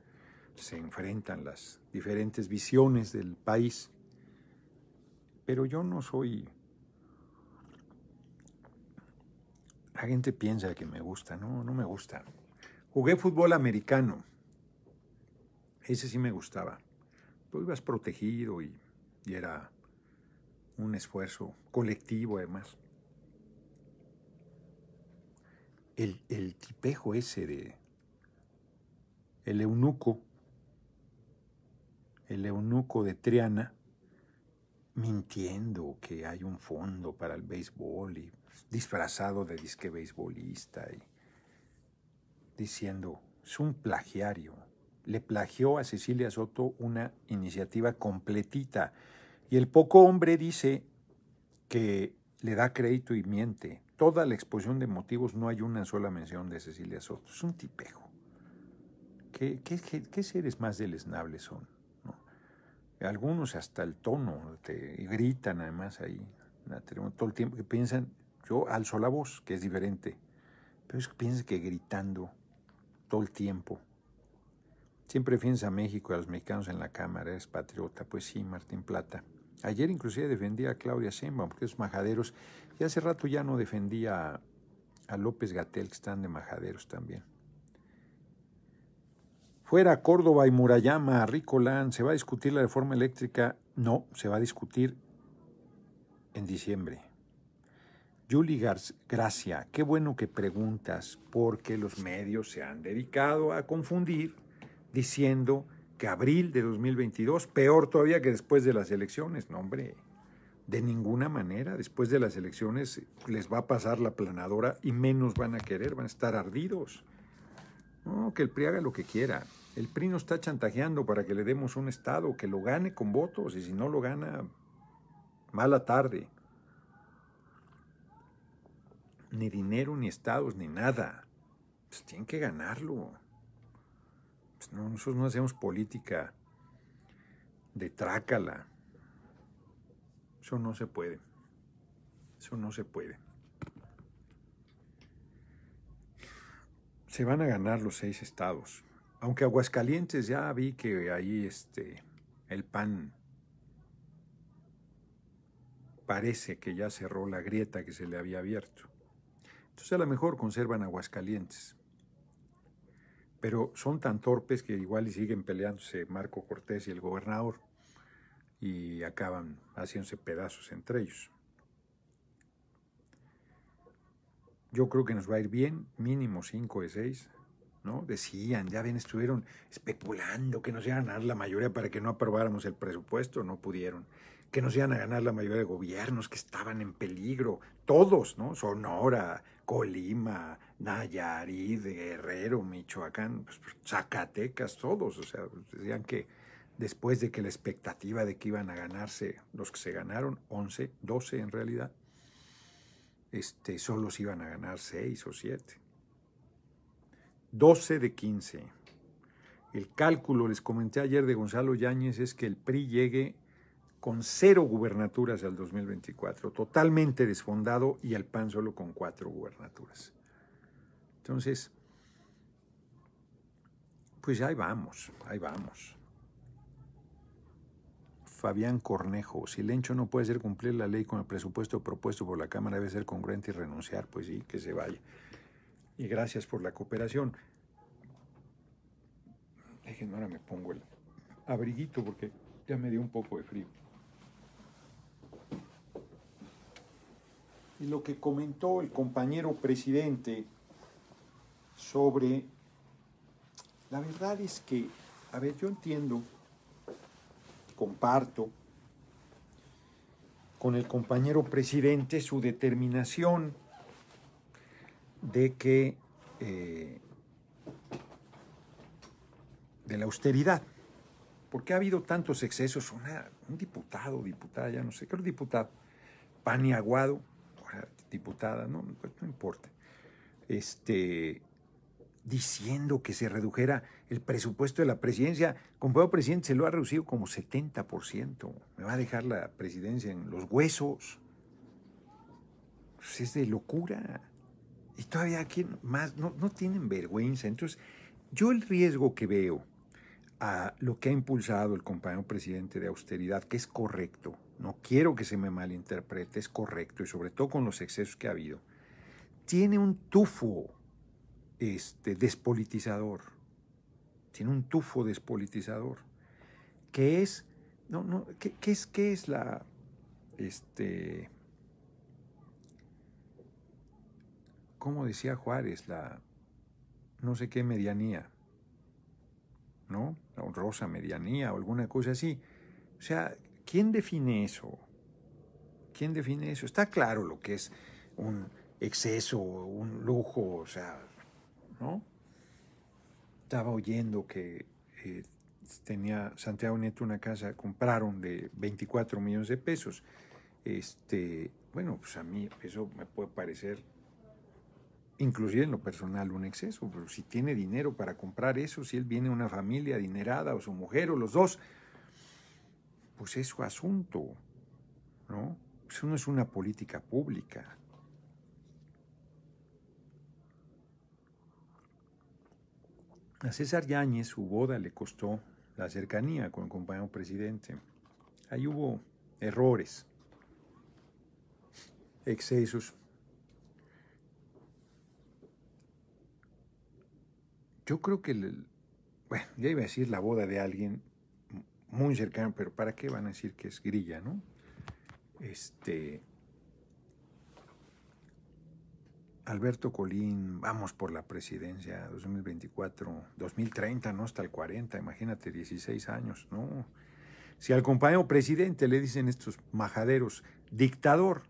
se enfrentan las diferentes visiones del país. Pero yo no soy... Alguien gente piensa que me gusta, no, no me gusta. Jugué fútbol americano. Ese sí me gustaba. Tú pues ibas protegido y, era un esfuerzo colectivo además. El, el, tipejo ese de el eunuco, el eunuco de Triana, mintiendo que hay un fondo para el béisbol y disfrazado de disque beisbolista y diciendo, es un plagiario. Le plagió a Cecilia Soto una iniciativa completita. Y el poco hombre dice que le da crédito y miente. Toda la exposición de motivos no hay una sola mención de Cecilia Soto. Es un tipejo. ¿Qué, qué, qué, qué seres más deleznables son? Algunos hasta el tono, te gritan además ahí, todo el tiempo que piensan, yo alzo la voz, que es diferente, pero es que piensan que gritando todo el tiempo. Siempre piensa a México y a los mexicanos en la Cámara, es patriota, pues sí, Martín Plata. Ayer inclusive defendía a Claudia Sheinbaum, porque es majaderos, y hace rato ya no defendía a López Gatel, que están de majaderos también. Fuera Córdoba y Murayama, Ricolán, ¿se va a discutir la reforma eléctrica? No, se va a discutir en diciembre. Julie Gracia, qué bueno que preguntas, porque los medios se han dedicado a confundir diciendo que abril de 2022, peor todavía que después de las elecciones, no hombre, de ninguna manera, después de las elecciones les va a pasar la planadora y menos van a querer, van a estar ardidos. No, que el PRI haga lo que quiera. El PRI nos está chantajeando para que le demos un Estado, que lo gane con votos y si no lo gana, mala tarde. Ni dinero, ni estados, ni nada. Pues tienen que ganarlo. Pues nosotros no hacemos política de trácala. Eso no se puede. Eso no se puede. se van a ganar los seis estados. Aunque Aguascalientes ya vi que ahí este, el PAN parece que ya cerró la grieta que se le había abierto. Entonces a lo mejor conservan Aguascalientes. Pero son tan torpes que igual y siguen peleándose Marco Cortés y el gobernador y acaban haciéndose pedazos entre ellos. Yo creo que nos va a ir bien, mínimo 5 de 6. ¿no? Decían, ya bien estuvieron especulando que nos iban a ganar la mayoría para que no aprobáramos el presupuesto, no pudieron. Que nos iban a ganar la mayoría de gobiernos que estaban en peligro, todos, ¿no? Sonora, Colima, Nayarit, Guerrero, Michoacán, pues, pues, Zacatecas, todos, o sea, decían que después de que la expectativa de que iban a ganarse los que se ganaron, 11, 12 en realidad, este, solo se iban a ganar seis o siete. 12 de 15. El cálculo, les comenté ayer de Gonzalo Yáñez, es que el PRI llegue con cero gubernaturas al 2024, totalmente desfondado y el PAN solo con cuatro gubernaturas. Entonces, pues ahí vamos, ahí vamos. Fabián Cornejo, si Lencho no puede ser cumplir la ley con el presupuesto propuesto por la Cámara, debe ser congruente y renunciar, pues sí, que se vaya. Y gracias por la cooperación. Déjenme ahora me pongo el abriguito porque ya me dio un poco de frío. Y lo que comentó el compañero presidente sobre... La verdad es que, a ver, yo entiendo comparto con el compañero presidente su determinación de que eh, de la austeridad. porque ha habido tantos excesos? Una, un diputado, diputada, ya no sé, creo diputado, paniaguado Aguado, diputada, no, no importa. Este, diciendo que se redujera el presupuesto de la presidencia. Compañero presidente, se lo ha reducido como 70%. Me va a dejar la presidencia en los huesos. Pues, es de locura. Y todavía aquí más, no, no tienen vergüenza. Entonces, yo el riesgo que veo a lo que ha impulsado el compañero presidente de austeridad, que es correcto, no quiero que se me malinterprete, es correcto, y sobre todo con los excesos que ha habido, tiene un tufo este, despolitizador, tiene un tufo despolitizador, que es, no, no, ¿qué, qué es, qué es la, este, como decía Juárez, la no sé qué medianía, ¿no? La honrosa medianía o alguna cosa así. O sea, ¿quién define eso? ¿Quién define eso? Está claro lo que es un exceso, un lujo, o sea, ¿no? Estaba oyendo que eh, tenía Santiago Nieto una casa, compraron de 24 millones de pesos. Este, bueno, pues a mí eso me puede parecer, inclusive en lo personal, un exceso, pero si tiene dinero para comprar eso, si él viene una familia adinerada o su mujer o los dos, pues es su asunto, ¿no? Eso no es una política pública. A César Yáñez su boda le costó la cercanía con el compañero presidente. Ahí hubo errores, excesos. Yo creo que, bueno, ya iba a decir la boda de alguien muy cercano, pero ¿para qué van a decir que es grilla, no? Este, Alberto Colín, vamos por la presidencia 2024, 2030, no hasta el 40, imagínate, 16 años, no. Si al compañero presidente le dicen estos majaderos, dictador,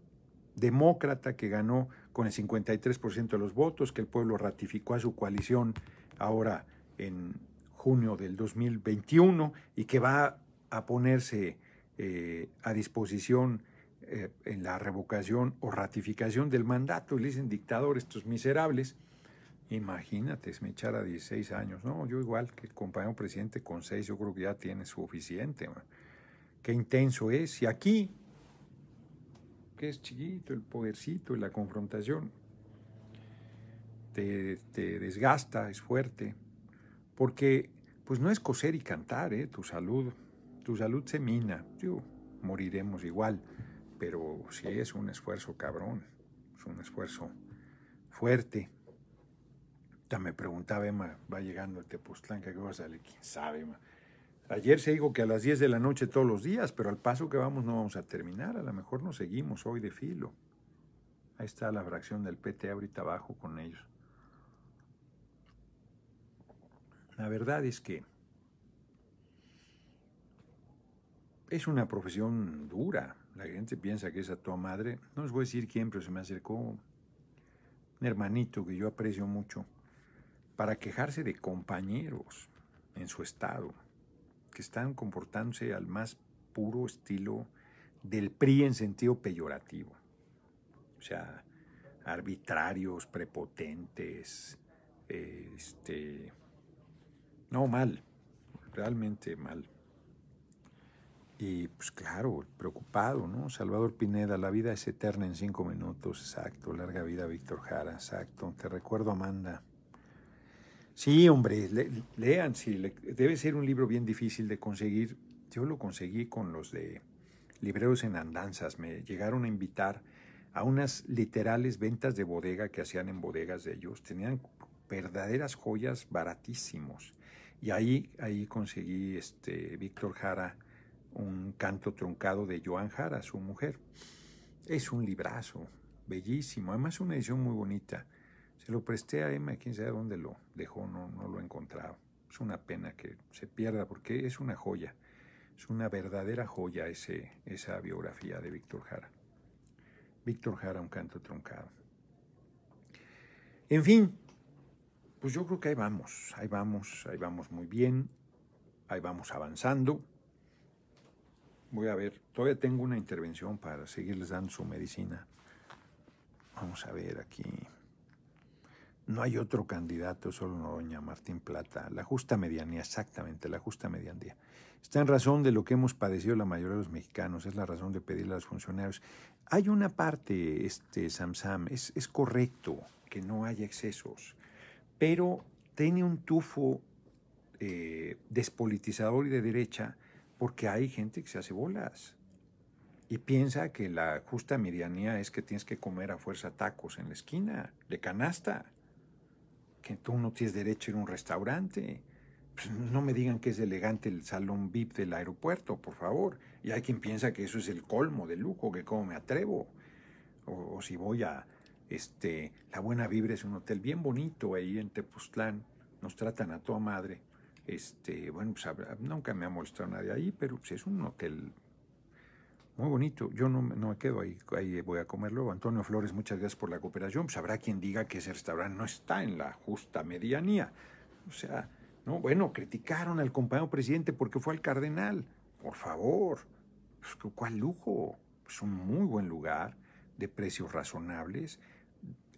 demócrata que ganó con el 53% de los votos, que el pueblo ratificó a su coalición ahora en junio del 2021 y que va a ponerse eh, a disposición eh, en la revocación o ratificación del mandato, le dicen dictador estos miserables. Imagínate, me echara 16 años. No, yo igual que el compañero presidente con 6, yo creo que ya tiene suficiente. Qué intenso es. Y aquí, que es chiquito, el podercito y la confrontación, te, desgasta, es fuerte. Porque, pues no es coser y cantar, eh, tu salud, tu salud se mina. Yo, moriremos igual pero sí es un esfuerzo cabrón, es un esfuerzo fuerte. Ya me preguntaba Emma, va llegando el Tepoztlán, ¿qué va a salir? ¿Quién sabe, Emma? Ayer se dijo que a las 10 de la noche todos los días, pero al paso que vamos no vamos a terminar, a lo mejor nos seguimos hoy de filo. Ahí está la fracción del PT ahorita abajo con ellos. La verdad es que es una profesión dura, la gente piensa que es a tu madre. No les voy a decir quién, pero se me acercó un hermanito que yo aprecio mucho para quejarse de compañeros en su estado que están comportándose al más puro estilo del PRI en sentido peyorativo. O sea, arbitrarios, prepotentes, eh, este, no mal, realmente mal. Y pues claro, preocupado, ¿no? Salvador Pineda, la vida es eterna en cinco minutos, exacto. Larga vida, Víctor Jara, exacto. Te recuerdo, Amanda. Sí, hombre, lean, si debe ser un libro bien difícil de conseguir. Yo lo conseguí con los de Libreros en Andanzas. Me llegaron a invitar a unas literales ventas de bodega que hacían en bodegas de ellos. Tenían verdaderas joyas baratísimos. Y ahí, ahí conseguí este Víctor Jara un canto truncado de Joan Jara, su mujer. Es un librazo, bellísimo, además una edición muy bonita. Se lo presté a Emma, quién sabe dónde lo dejó, no, no lo he encontrado. Es una pena que se pierda porque es una joya, es una verdadera joya ese, esa biografía de Víctor Jara. Víctor Jara, un canto truncado. En fin, pues yo creo que ahí vamos, ahí vamos, ahí vamos muy bien, ahí vamos avanzando. Voy a ver. Todavía tengo una intervención para seguirles dando su medicina. Vamos a ver aquí. No hay otro candidato, solo una doña, Martín Plata. La justa medianía, exactamente, la justa medianía. Está en razón de lo que hemos padecido la mayoría de los mexicanos, es la razón de pedirle a los funcionarios. Hay una parte, este, Samsam, es, es correcto que no haya excesos, pero tiene un tufo eh, despolitizador y de derecha porque hay gente que se hace bolas y piensa que la justa medianía es que tienes que comer a fuerza tacos en la esquina, de canasta, que tú no tienes derecho a ir a un restaurante. Pues, no me digan que es elegante el salón VIP del aeropuerto, por favor. Y hay quien piensa que eso es el colmo de lujo, que cómo me atrevo. O, si voy a, este, La Buena Vibra es un hotel bien bonito ahí en Tepoztlán, nos tratan a toda madre. Este, bueno, pues, nunca me ha mostrado nadie ahí, pero pues, es un hotel muy bonito. Yo no, me quedo ahí, ahí voy a comerlo. Antonio Flores, muchas gracias por la cooperación. Pues habrá quien diga que ese restaurante no está en la justa medianía. O sea, no, bueno, criticaron al compañero presidente porque fue al cardenal. Por favor, pues, ¿cuál lujo? Es un muy buen lugar, de precios razonables,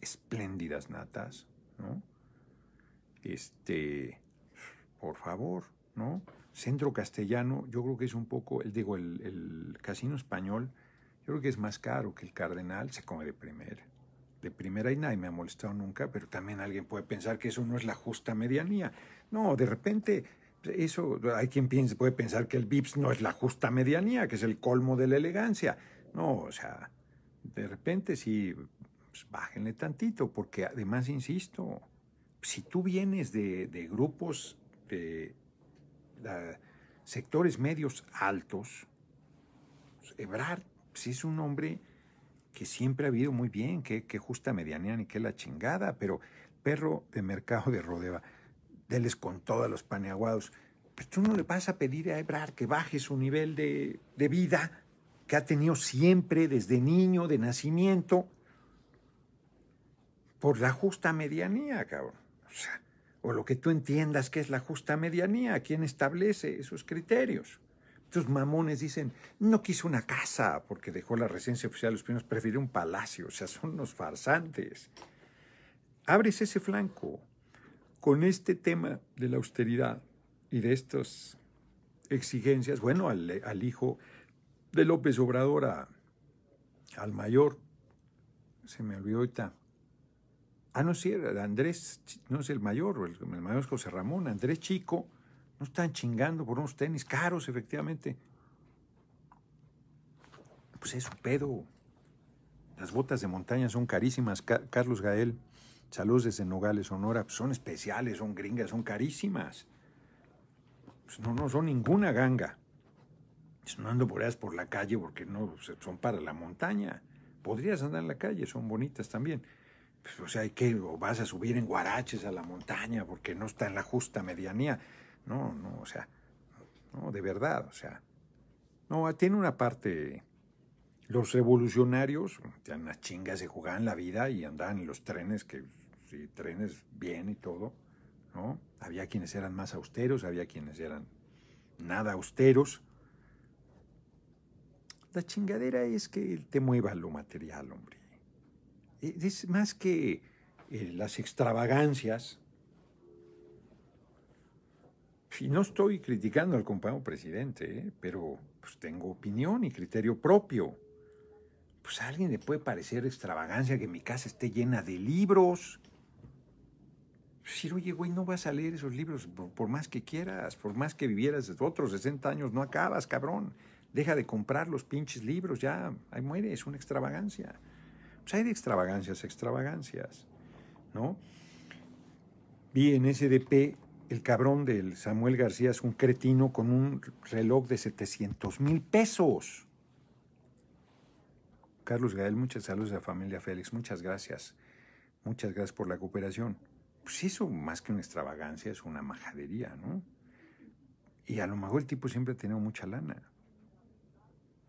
espléndidas natas, ¿no? Este, por favor, ¿no? Centro Castellano, yo creo que es un poco, el, digo, el, Casino Español, yo creo que es más caro que el Cardenal, se come de primera. De primera y nadie me ha molestado nunca, pero también alguien puede pensar que eso no es la justa medianía. No, de repente, eso, hay quien puede pensar que el VIPS no es la justa medianía, que es el colmo de la elegancia. No, o sea, de repente sí, pues, bájenle tantito, porque además, insisto, si tú vienes de, de grupos este, sectores medios altos, pues, Ebrard, sí pues, es un hombre que siempre ha habido muy bien, que, justa medianía ni que la chingada, pero perro de mercado de Rodeva, deles con todos los paneaguados. Pues tú no le vas a pedir a Ebrard que baje su nivel de, de vida que ha tenido siempre desde niño, de nacimiento, por la justa medianía, cabrón. O sea, o lo que tú entiendas que es la justa medianía, quien establece esos criterios. Estos mamones dicen, no quiso una casa porque dejó la residencia oficial de los primeros, prefirió un palacio, o sea, son unos farsantes. Abres ese flanco con este tema de la austeridad y de estas exigencias, bueno, al, hijo de López Obrador, al mayor, se me olvidó ahorita, Ah, no, cierto, Andrés, no es el mayor, el, mayor es José Ramón, Andrés Chico, no están chingando por unos tenis caros, efectivamente. Pues es su pedo. Las botas de montaña son carísimas, Carlos Gael. Saludos desde Nogales, Sonora. Pues son especiales, son gringas, son carísimas. Pues no, no son ninguna ganga. Pues no ando por por la calle porque no son para la montaña. Podrías andar en la calle, son bonitas también. Pues, o sea, o vas a subir en guaraches a la montaña porque no está en la justa medianía. No, no, o sea, no, de verdad, o sea. No, tiene una parte. Los revolucionarios, ya las chingas, se jugaban la vida y andaban en los trenes, que sí, trenes bien y todo, ¿no? Había quienes eran más austeros, había quienes eran nada austeros. La chingadera es que te mueva lo material, hombre. Eh, es más que eh, las extravagancias. Y no estoy criticando al compañero presidente, eh, pero pues, tengo opinión y criterio propio. Pues a alguien le puede parecer extravagancia que mi casa esté llena de libros. no oye, güey, no vas a leer esos libros por, más que quieras, por más que vivieras otros 60 años, no acabas, cabrón. Deja de comprar los pinches libros, ya, ahí muere, es una extravagancia. Pues hay de extravagancias, extravagancias, ¿no? Vi en SDP el cabrón del Samuel García es un cretino con un reloj de 700 mil pesos. Carlos Gael, muchas saludos a la familia Félix, muchas gracias. Muchas gracias por la cooperación. Pues eso, más que una extravagancia, es una majadería, ¿no? Y a lo mejor el tipo siempre ha tenido mucha lana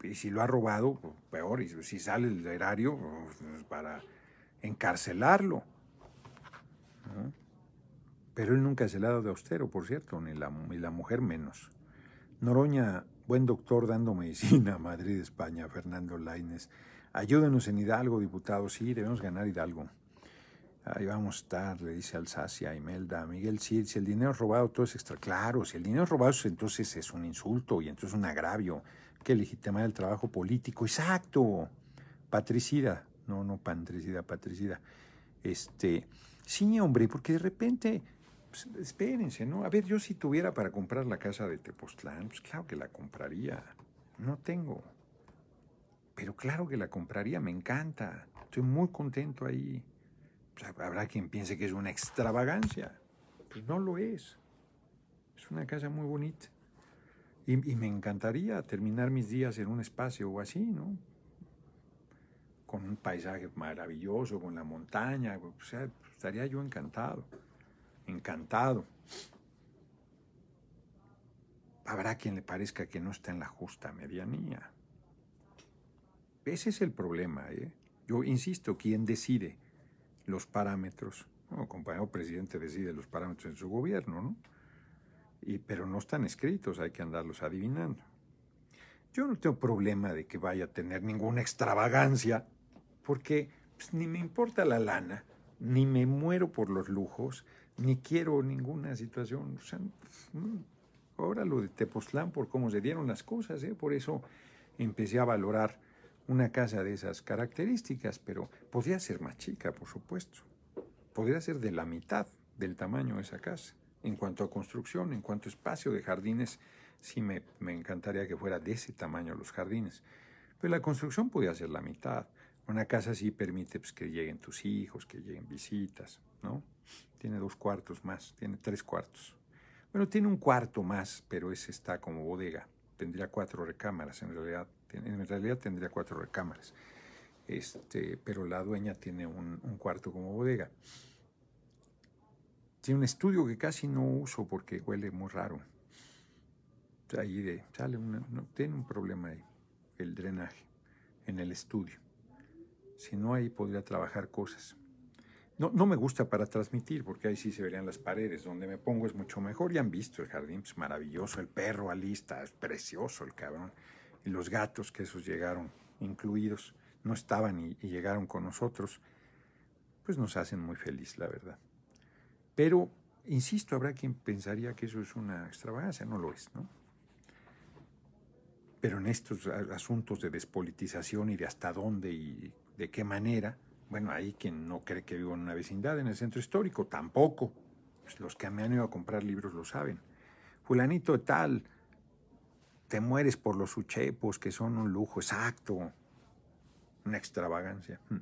y si lo ha robado, pues, peor, y si sale el erario, pues, para encarcelarlo. Pero él nunca se le ha dado de austero, por cierto, ni la, mujer menos. Noroña, buen doctor dando medicina, <laughs> Madrid, España, Fernando Laines. Ayúdenos en Hidalgo, diputado. sí, debemos ganar Hidalgo. Ahí vamos a estar, le dice Alsacia, Imelda, Miguel, sí, si el dinero es robado, todo es extra. Claro, si el dinero es robado, entonces es un insulto y entonces un agravio que legitimar el trabajo político. Exacto. Patricida. No, no patricida, patricida. Este, sí, hombre, porque de repente, pues, espérense, ¿no? A ver, yo si tuviera para comprar la casa de Tepoztlán, pues claro que la compraría. No tengo. Pero claro que la compraría, me encanta. Estoy muy contento ahí. habrá quien piense que es una extravagancia. Pues no lo es. Es una casa muy bonita. Y, me encantaría terminar mis días en un espacio o así, ¿no? Con un paisaje maravilloso, con la montaña, o sea, estaría yo encantado, encantado. Habrá quien le parezca que no está en la justa medianía. Ese es el problema, ¿eh? Yo insisto, quien decide los parámetros? el compañero presidente decide los parámetros en su gobierno, ¿no? pero no están escritos, hay que andarlos adivinando. Yo no tengo problema de que vaya a tener ninguna extravagancia, porque pues, ni me importa la lana, ni me muero por los lujos, ni quiero ninguna situación. O sea, ahora lo de Tepoztlán, por cómo se dieron las cosas, ¿eh? por eso empecé a valorar una casa de esas características, pero podría ser más chica, por supuesto. Podría ser de la mitad del tamaño de esa casa en cuanto a construcción, en cuanto a espacio de jardines, sí me, encantaría que fuera de ese tamaño los jardines. Pero la construcción podría ser la mitad. Una casa sí permite pues, que lleguen tus hijos, que lleguen visitas, ¿no? Tiene dos cuartos más, tiene tres cuartos. Bueno, tiene un cuarto más, pero ese está como bodega. Tendría cuatro recámaras, en realidad, en realidad tendría cuatro recámaras. Este, pero la dueña tiene un cuarto como bodega. Tiene un estudio que casi no uso porque huele muy raro. Ahí de, sale no, tiene un problema ahí, el drenaje en el estudio. Si no, ahí podría trabajar cosas. No, me gusta para transmitir, porque ahí sí se verían las paredes. Donde me pongo es mucho mejor. Ya han visto el jardín, es pues, maravilloso. El perro alista, es precioso el cabrón. Y los gatos, que esos llegaron incluidos, no estaban y llegaron con nosotros, pues nos hacen muy feliz, la verdad. Pero, insisto, habrá quien pensaría que eso es una extravagancia, no lo es, ¿no? Pero en estos asuntos de despolitización y de hasta dónde y de qué manera, bueno, hay quien no cree que vivo en una vecindad, en el centro histórico, tampoco. Pues los que me han ido a comprar libros lo saben. Fulanito de tal, te mueres por los uchepos, que son un lujo, exacto, una extravagancia. Mm.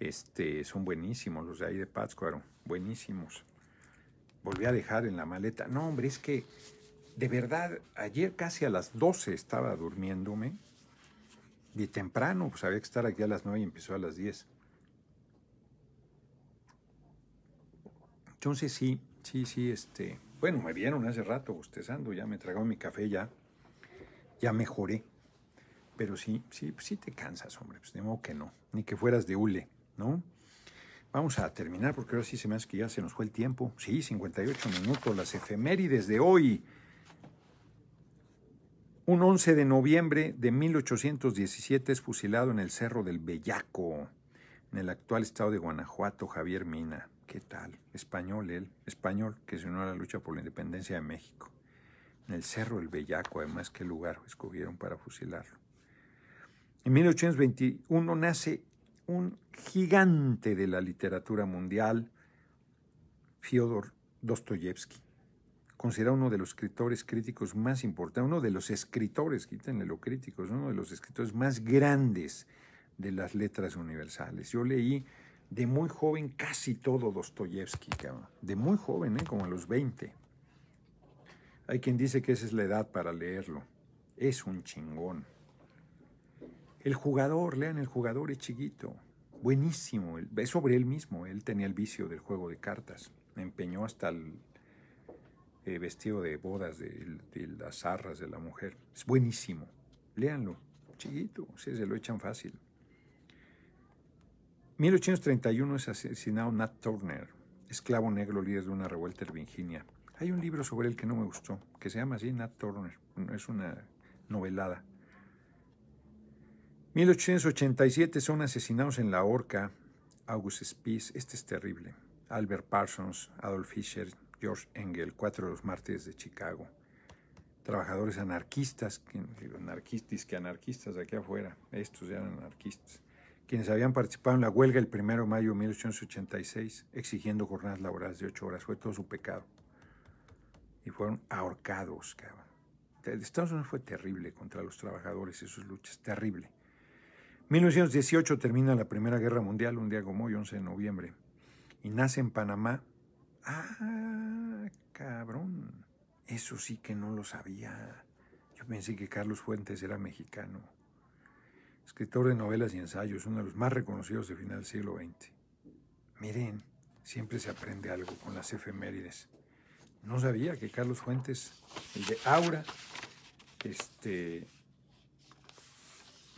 Este, son buenísimos los de ahí de Pátzcuaro, buenísimos volví a dejar en la maleta. No, hombre, es que de verdad, ayer casi a las 12 estaba durmiéndome. de temprano, pues había que estar aquí a las 9 y empezó a las 10. Entonces sí, sí, sí, este... Bueno, me vieron hace rato ando, ya me tragó mi café, ya, ya mejoré. Pero sí, sí, sí te cansas, hombre, pues de modo que no, ni que fueras de hule, ¿no? Vamos a terminar porque ahora sí se me hace que ya se nos fue el tiempo. Sí, 58 minutos, las efemérides de hoy. Un 11 de noviembre de 1817 es fusilado en el Cerro del Bellaco, en el actual estado de Guanajuato, Javier Mina. ¿Qué tal? Español él, español que se unió a la lucha por la independencia de México. En el Cerro del Bellaco, además, qué lugar escogieron para fusilarlo. En 1821 nace un gigante de la literatura mundial, Fyodor Dostoyevsky, considerado uno de los escritores críticos más importantes, uno de los escritores, quítenle lo críticos, uno de los escritores más grandes de las letras universales. Yo leí de muy joven casi todo Dostoyevsky, de muy joven, ¿eh? como a los 20. Hay quien dice que esa es la edad para leerlo. Es un chingón. El jugador, lean, el jugador es chiquito, buenísimo, es sobre él mismo, él tenía el vicio del juego de cartas, empeñó hasta el eh, vestido de bodas de, las arras de la mujer, es buenísimo, léanlo, chiquito, Si se lo echan fácil. 1831 es asesinado Nat Turner, esclavo negro líder de una revuelta en Virginia. Hay un libro sobre él que no me gustó, que se llama así Nat Turner, es una novelada. 1887 son asesinados en la horca August Spies, este es terrible, Albert Parsons, Adolf Fischer, George Engel, cuatro de los mártires de Chicago, trabajadores anarquistas, anarquistas que anarquistas de aquí afuera, estos eran anarquistas, quienes habían participado en la huelga el 1 de mayo de 1886, exigiendo jornadas laborales de ocho horas, fue todo su pecado. Y fueron ahorcados, cabrón. Estados Unidos fue terrible contra los trabajadores, sus luchas, terrible. 1918 termina la Primera Guerra Mundial, un día como hoy, 11 de noviembre, y nace en Panamá. Ah, cabrón, eso sí que no lo sabía. Yo pensé que Carlos Fuentes era mexicano. Escritor de novelas y ensayos, uno de los más reconocidos de final del siglo XX. Miren, siempre se aprende algo con las efemérides. No sabía que Carlos Fuentes, el de Aura, este,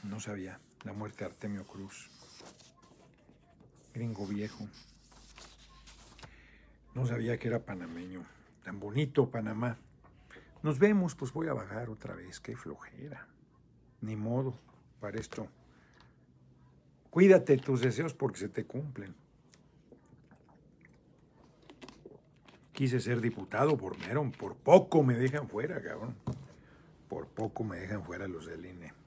no sabía la muerte de Artemio Cruz, gringo viejo. No sabía que era panameño, tan bonito Panamá. Nos vemos, pues voy a bajar otra vez, qué flojera. Ni modo, para esto. Cuídate tus deseos porque se te cumplen. Quise ser diputado por Merón, por poco me dejan fuera, cabrón. Por poco me dejan fuera los del INE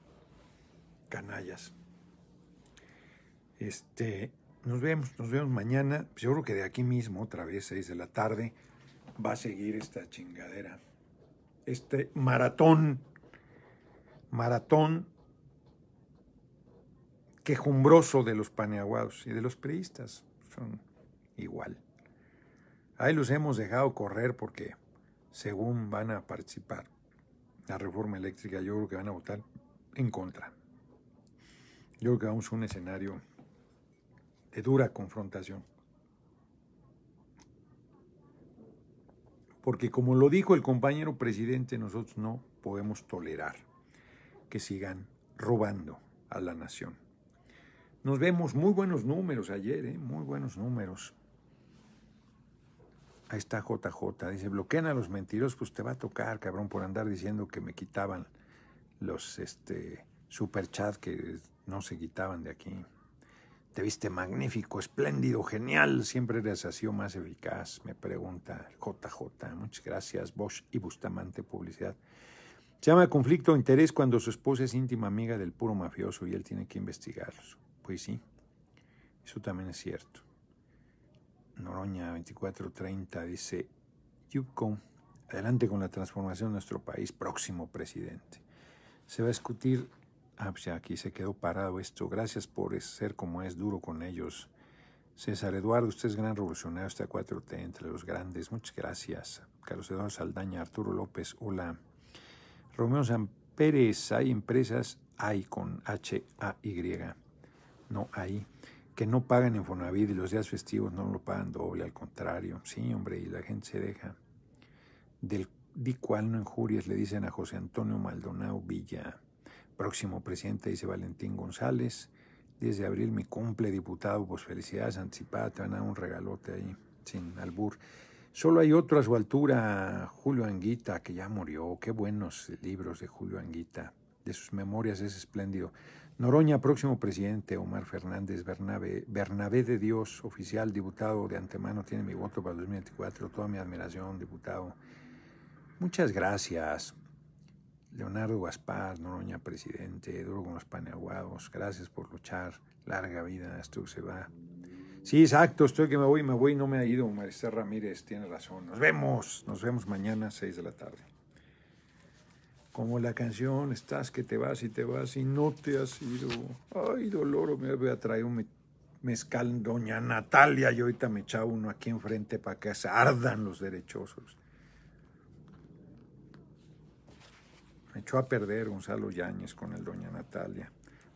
canallas. Este, nos vemos, nos vemos mañana. creo que de aquí mismo, otra vez, 6 de la tarde, va a seguir esta chingadera. Este maratón, maratón quejumbroso de los paneaguados y de los priistas. Son igual. Ahí los hemos dejado correr porque, según van a participar la reforma eléctrica, yo creo que van a votar en contra. Yo creo que vamos a un escenario de dura confrontación. Porque como lo dijo el compañero presidente, nosotros no podemos tolerar que sigan robando a la nación. Nos vemos muy buenos números ayer, ¿eh? muy buenos números. Ahí está JJ, dice, bloquean a los mentirosos, pues te va a tocar, cabrón, por andar diciendo que me quitaban los, este, super chat que no se quitaban de aquí. Te viste magnífico, espléndido, genial. Siempre eres así más eficaz. Me pregunta JJ. Muchas gracias, Bosch y Bustamante Publicidad. Se llama conflicto de interés cuando su esposa es íntima amiga del puro mafioso y él tiene que investigarlos. Pues sí, eso también es cierto. Noroña 2430 dice, Yupko. adelante con la transformación de nuestro país, próximo presidente. Se va a discutir Ah, pues aquí se quedó parado esto. Gracias por ser como es duro con ellos. César Eduardo, usted es gran revolucionario, está 4T entre los grandes. Muchas gracias. Carlos Eduardo Saldaña, Arturo López, hola. Romeo San Pérez, hay empresas, hay con H-A-Y, no hay, que no pagan en Fonavid y los días festivos no lo pagan doble, al contrario. Sí, hombre, y la gente se deja. Del di cual no injurias, le dicen a José Antonio Maldonado Villa próximo presidente, dice Valentín González. 10 de abril, mi cumple, diputado, pues felicidades anticipadas, te van a dar un regalote ahí, sin albur. Solo hay otro a su altura, Julio Anguita, que ya murió. Qué buenos libros de Julio Anguita, de sus memorias es espléndido. Noroña, próximo presidente, Omar Fernández Bernabé, Bernabé de Dios, oficial, diputado de antemano, tiene mi voto para 2024, toda mi admiración, diputado. Muchas gracias. Leonardo Gaspar, Noroña presidente, duro con los paneaguados, gracias por luchar, larga vida, esto se va. Sí, exacto, estoy que me voy, me voy, no me ha ido, Maricel Ramírez, tiene razón. Nos vemos, nos vemos mañana a 6 de la tarde. Como la canción, estás que te vas y te vas y no te has ido. Ay, dolor, me voy a traer un mezcal, doña Natalia, y ahorita me echaba uno aquí enfrente para que se ardan los derechosos. Echó a perder Gonzalo Yáñez con el Doña Natalia.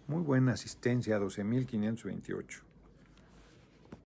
Muy buena asistencia, 12.528.